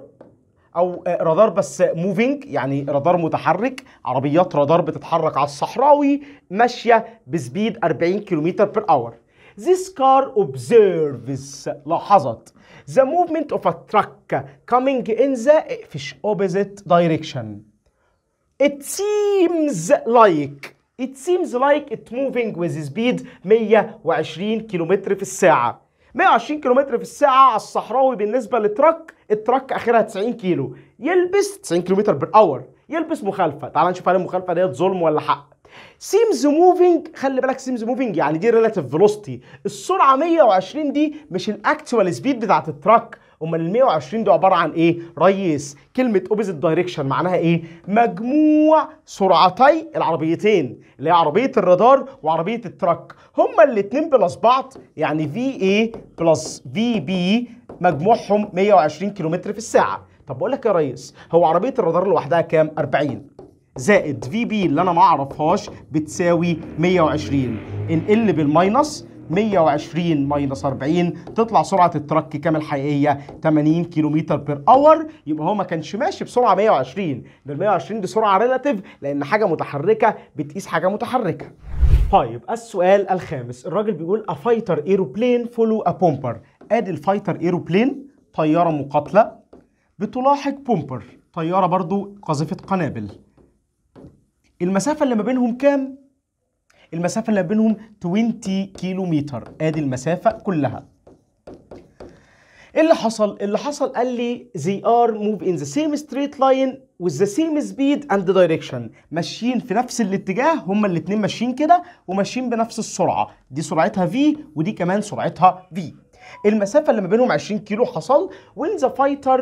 او رادار بس موفينج يعني رادار متحرك عربيات رادار بتتحرك على الصحراوي ماشيه بسبيد 40 كيلومتر بير اور This car observes لاحظت the movement of a truck coming in the fish opposite direction. It seems like It seems like it moving with speed 120 كيلومتر في الساعة 120 كيلومتر في الساعة على الصحراوي بالنسبة لتراك التراك اخرها 90 كيلو يلبس 90 كيلو بر بالاور يلبس مخالفه تعال نشوف هل المخالفه ديت ظلم ولا حق سيمز موفينج خلي بالك سيمز موفينج يعني دي ريلاتيف فيلوستي السرعه 120 دي مش الاكتوال سبيد بتاعت التراك امال ال 120 دي عباره عن ايه ريس كلمه اوبوزيت دايركشن معناها ايه مجموع سرعتي العربيتين اللي هي عربيه الرادار وعربيه التراك هما الاثنين بلس بعض يعني في اي بلس في بي مجموعهم 120 كيلومتر في الساعه طب بقول لك يا ريس هو عربيه الرادار لوحدها كام 40 زائد في بي اللي انا ما اعرفهاش بتساوي 120 انقل بالماينس 120 ماينس 40 تطلع سرعه الترك كام الحقيقيه 80 كيلومتر بير اور يبقى هو ما كانش ماشي بسرعه 120 ال 120 دي سرعه ريلاتيف لان حاجه متحركه بتقيس حاجه متحركه طيب السؤال الخامس الراجل بيقول افايتر ايروبلين فولو ا بومبر ادي الفايتر ايروبلين طياره مقاتله بتلاحق بومبر طياره برضو قاذفه قنابل المسافه اللي ما بينهم كام المسافه اللي ما بينهم 20 كيلو متر ادي المسافه كلها ايه اللي حصل إيه اللي حصل قال لي they are move in the same straight line with the same speed and direction ماشيين في نفس الاتجاه هما الاتنين ماشيين كده وماشيين بنفس السرعه دي سرعتها v ودي كمان سرعتها v المسافه اللي ما بينهم 20 كيلو حصل when the fighter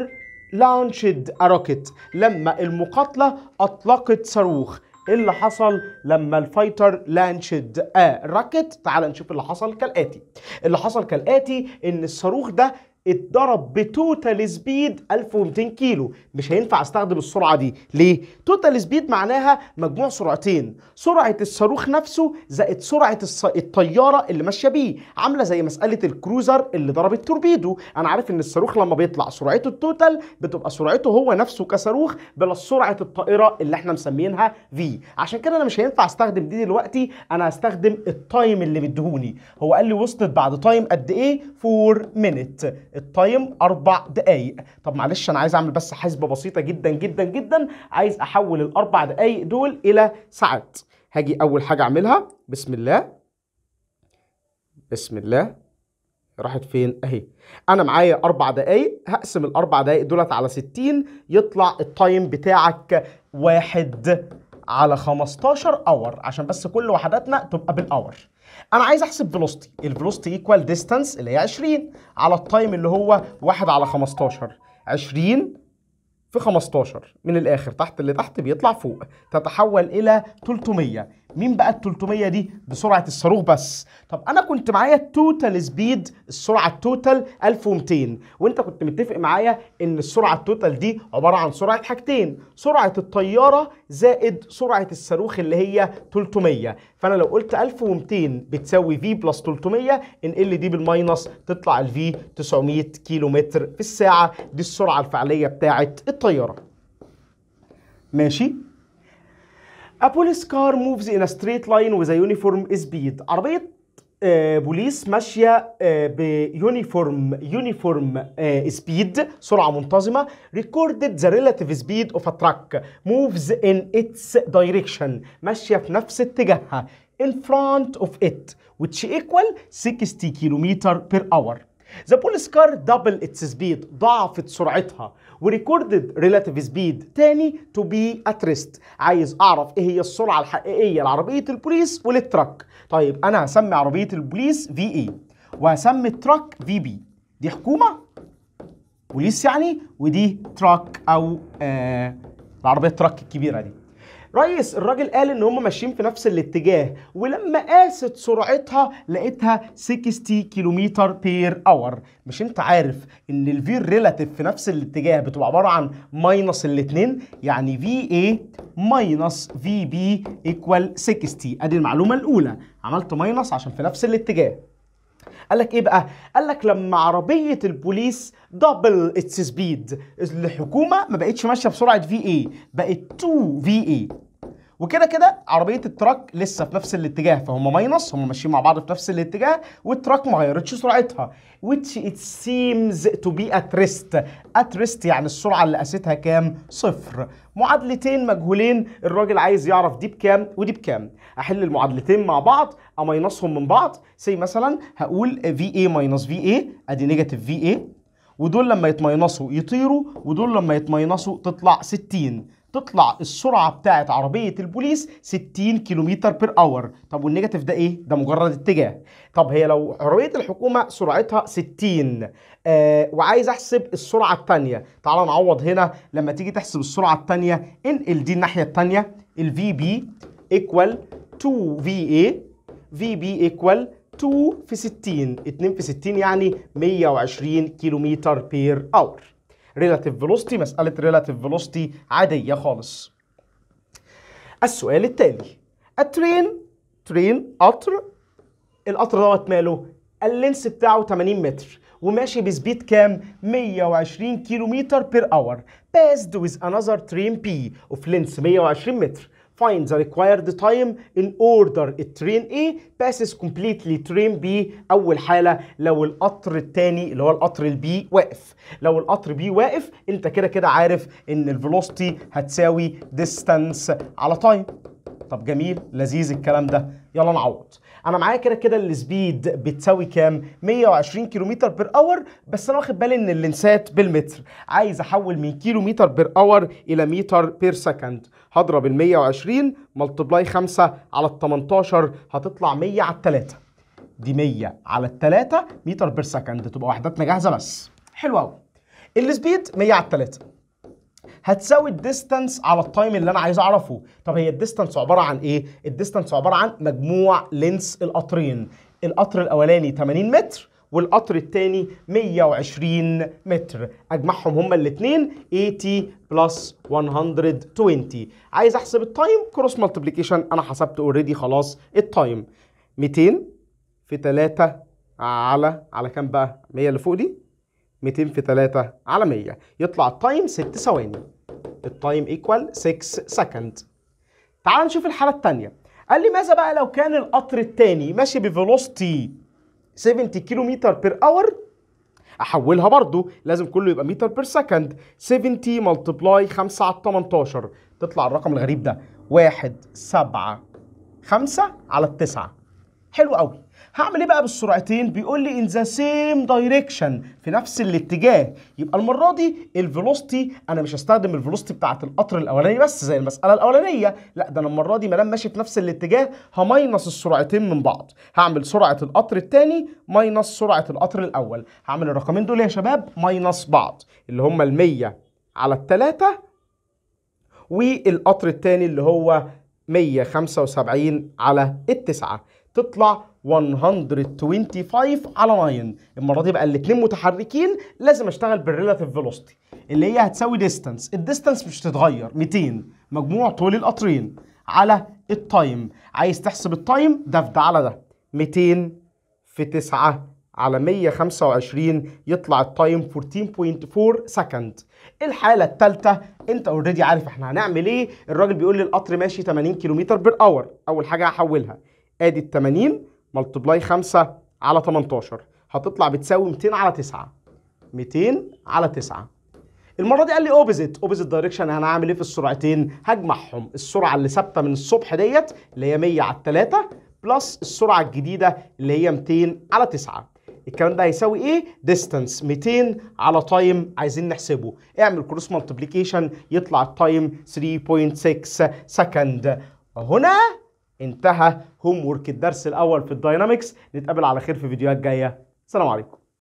launched a rocket لما المقاتله اطلقت صاروخ ايه اللي حصل لما الفايتر لانشد ا راكت تعال نشوف اللي حصل كالاتي اللي حصل كالاتي ان الصاروخ ده اتضرب بتوتال سبيد 1200 كيلو مش هينفع استخدم السرعه دي ليه توتال سبيد معناها مجموع سرعتين سرعه الصاروخ نفسه زائد سرعه الص... الطياره اللي ماشيه بيه عامله زي مساله الكروزر اللي ضرب التوربيدو انا عارف ان الصاروخ لما بيطلع سرعته التوتال بتبقى سرعته هو نفسه كصاروخ بلا سرعه الطائره اللي احنا مسمينها في عشان كده انا مش هينفع استخدم دي دلوقتي انا هستخدم التايم اللي مديهوني هو قال لي وصلت بعد تايم قد ايه 4 مينيت التايم اربع دقايق طب معلش انا عايز اعمل بس حسبه بسيطه جدا جدا جدا عايز احول الاربع دقايق دول الى ساعات هاجي اول حاجه اعملها بسم الله بسم الله راحت فين اهي انا معايا اربع دقايق هقسم الاربع دقايق دولت على 60 يطلع التايم بتاعك واحد على 15 اور عشان بس كل وحداتنا تبقى بالاور انا عايز احسب فيلوستي الفيلوستي ايكوال ديستانس اللي هي 20 على التايم اللي هو 1 على 15 20 في 15 من الاخر تحت اللي تحت بيطلع فوق تتحول الى 300 مين بقى ال 300 دي بسرعه الصاروخ بس طب انا كنت معايا التوتال سبيد السرعه التوتال 1200 وانت كنت متفق معايا ان السرعه التوتال دي عباره عن سرعه حاجتين سرعه الطياره زائد سرعه الصاروخ اللي هي 300 فانا لو قلت 1200 بتساوي في بلس 300 انقل دي بالماينس تطلع الفي 900 كيلو متر في الساعه دي السرعه الفعليه بتاعه الطياره ماشي A police car moves in a straight line with a uniform speed. عربية بوليس ماشية آه بيونيفورم يونيفورم speed سبيد سرعة منتظمة recorded the relative speed of a truck moves in its direction ماشية في نفس اتجاهها in front of it which equal 60 كيلومتر per hour The police car double its speed ضاعفت سرعتها وريكوردد ريلاتيف سبيد تاني تو بي ات ريست عايز اعرف ايه هي السرعه الحقيقيه لعربيه البوليس وللتراك طيب انا هسمي عربيه البوليس في اي وهسمي التراك في بي دي حكومه بوليس يعني ودي تراك او آه العربيه التراك الكبيره دي ريس الراجل قال ان هم ماشيين في نفس الاتجاه ولما قاست سرعتها لقيتها 60 كيلومتر بير اور مش انت عارف ان الفي الريلاتيف في نفس الاتجاه بتبقى عباره عن ماينص الاثنين يعني في اي ماينص في بي ايكوال 60 ادي المعلومه الاولى عملت ماينص عشان في نفس الاتجاه قال لك ايه بقى؟ قال لك لما عربيه البوليس دبل اتس سبيد الحكومه ما بقتش ماشيه بسرعه في اي بقت 2 في اي وكده كده عربيه التراك لسه في نفس الاتجاه فهم ماينص هم ماشيين مع بعض في نفس الاتجاه والتراك ما غيرتش سرعتها which it seems to be at rest at rest يعني السرعه اللي قاستها كام صفر معادلتين مجهولين الراجل عايز يعرف دي بكام ودي بكام احل المعادلتين مع بعض اماينصهم من بعض زي مثلا هقول VA ماينص VA ادي نيجاتيف VA ودول لما يتماينصوا يطيروا ودول لما يتماينصوا تطلع 60 تطلع السرعه بتاعه عربيه البوليس 60 كيلومتر بير اور طب والنيجاتيف ده ايه ده مجرد اتجاه طب هي لو عربيه الحكومه سرعتها 60 آه وعايز احسب السرعه الثانيه تعال نعوض هنا لما تيجي تحسب السرعه الثانيه انقل دي الناحيه الثانيه في بي ايكوال 2 في اي في بي ايكوال 2 في 60 2 في 60 يعني 120 كيلومتر بير اور ريلاتيف فيلوسيتي مساله ريلاتيف فيلوسيتي عاديه خالص السؤال التالي الترين ترين قطر القطر دوت ماله اللينس بتاعه 80 متر وماشي بسبيد كام 120 كيلو متر بير اور passed with another train P of length 120 متر find the required time in order train A passes completely train B أول حالة لو القطر الثاني اللي هو القطر البي واقف لو القطر بي واقف أنت كده كده عارف إن الفلوستي هتساوي distance على time طب جميل لذيذ الكلام ده يلا نعوض انا معايا كده كده السبيد بتساوي كام 120 كيلومتر بير اور بس انا واخد بالي ان اللنسات بالمتر عايز احول من كيلومتر بير اور الى متر بير سكند هضرب ال 120 ملتبلاي 5 على ال 18 هتطلع 100 على 3 دي 100 على 3 متر بير سكند تبقى وحداتنا جاهزة بس حلو قوي السبيد 100 على 3 هتساوي الديستانس على التايم اللي انا عايز اعرفه طب هي الديستانس عباره عن ايه الديستانس عباره عن مجموع لينس القطرين القطر الاولاني 80 متر والقطر الثاني 120 متر اجمعهم هما الاثنين 80 بلس 120 عايز احسب التايم كروس مالتيبليكيشن انا حسبت اوريدي خلاص التايم 200 في 3 على على كام بقى 100 اللي فوق دي 200 في 3 على 100 يطلع التايم 6 ثواني التايم ايكوال 6 سكند تعال نشوف الحاله الثانيه قال لي ماذا بقى لو كان القطر الثاني ماشي بفيلوستي 70 كيلو متر بير اور احولها برضو لازم كله يبقى متر بير سكند 70 ملتبلاي 5 على 18 تطلع الرقم الغريب ده 1 7 5 على 9 حلو قوي هعمل ايه بقى بالسرعتين بيقول لي ان ذا سيم دايركشن في نفس الاتجاه يبقى المره دي الفيلوستي انا مش هستخدم الفيلوستي بتاعه القطر الاولاني بس زي المساله الاولانيه لا ده انا المره دي ما دام ماشي في نفس الاتجاه هماينص السرعتين من بعض هعمل سرعه القطر الثاني ماينص سرعه القطر الاول هعمل الرقمين دول يا شباب ماينص بعض اللي هم ال100 على الثلاثه والقطر الثاني اللي هو 175 على التسعة تطلع 125 على 9 المره دي بقى الاثنين متحركين لازم اشتغل بالريلاتيف فيلوستي اللي هي هتساوي ديستانس الديستانس مش هتتغير 200 مجموع طول القطرين على التايم عايز تحسب التايم ده في ده على ده 200 في 9 على 125 يطلع التايم 14.4 سكند الحالة الثالثة انت اوريدي عارف احنا هنعمل ايه الراجل بيقول لي القطر ماشي 80 كيلومتر بالأور اول حاجة هحولها ادي ال 80 ملتبلاي 5 على 18 هتطلع بتساوي 200 على 9 200 على 9 المره دي قال لي اوبزيت اوبزيت دايركشن انا هعمل ايه في السرعتين هجمعهم السرعه اللي ثابته من الصبح ديت اللي هي 100 على 3 بلس السرعه الجديده اللي هي 200 على 9 الكلام ده هيساوي ايه ديستانس 200 على تايم عايزين نحسبه اعمل كروس ملتبليكيشن يطلع التايم 3.6 سكند هنا انتهى هوم ورك الدرس الاول في الداينامكس نتقابل على خير في فيديوهات جايه سلام عليكم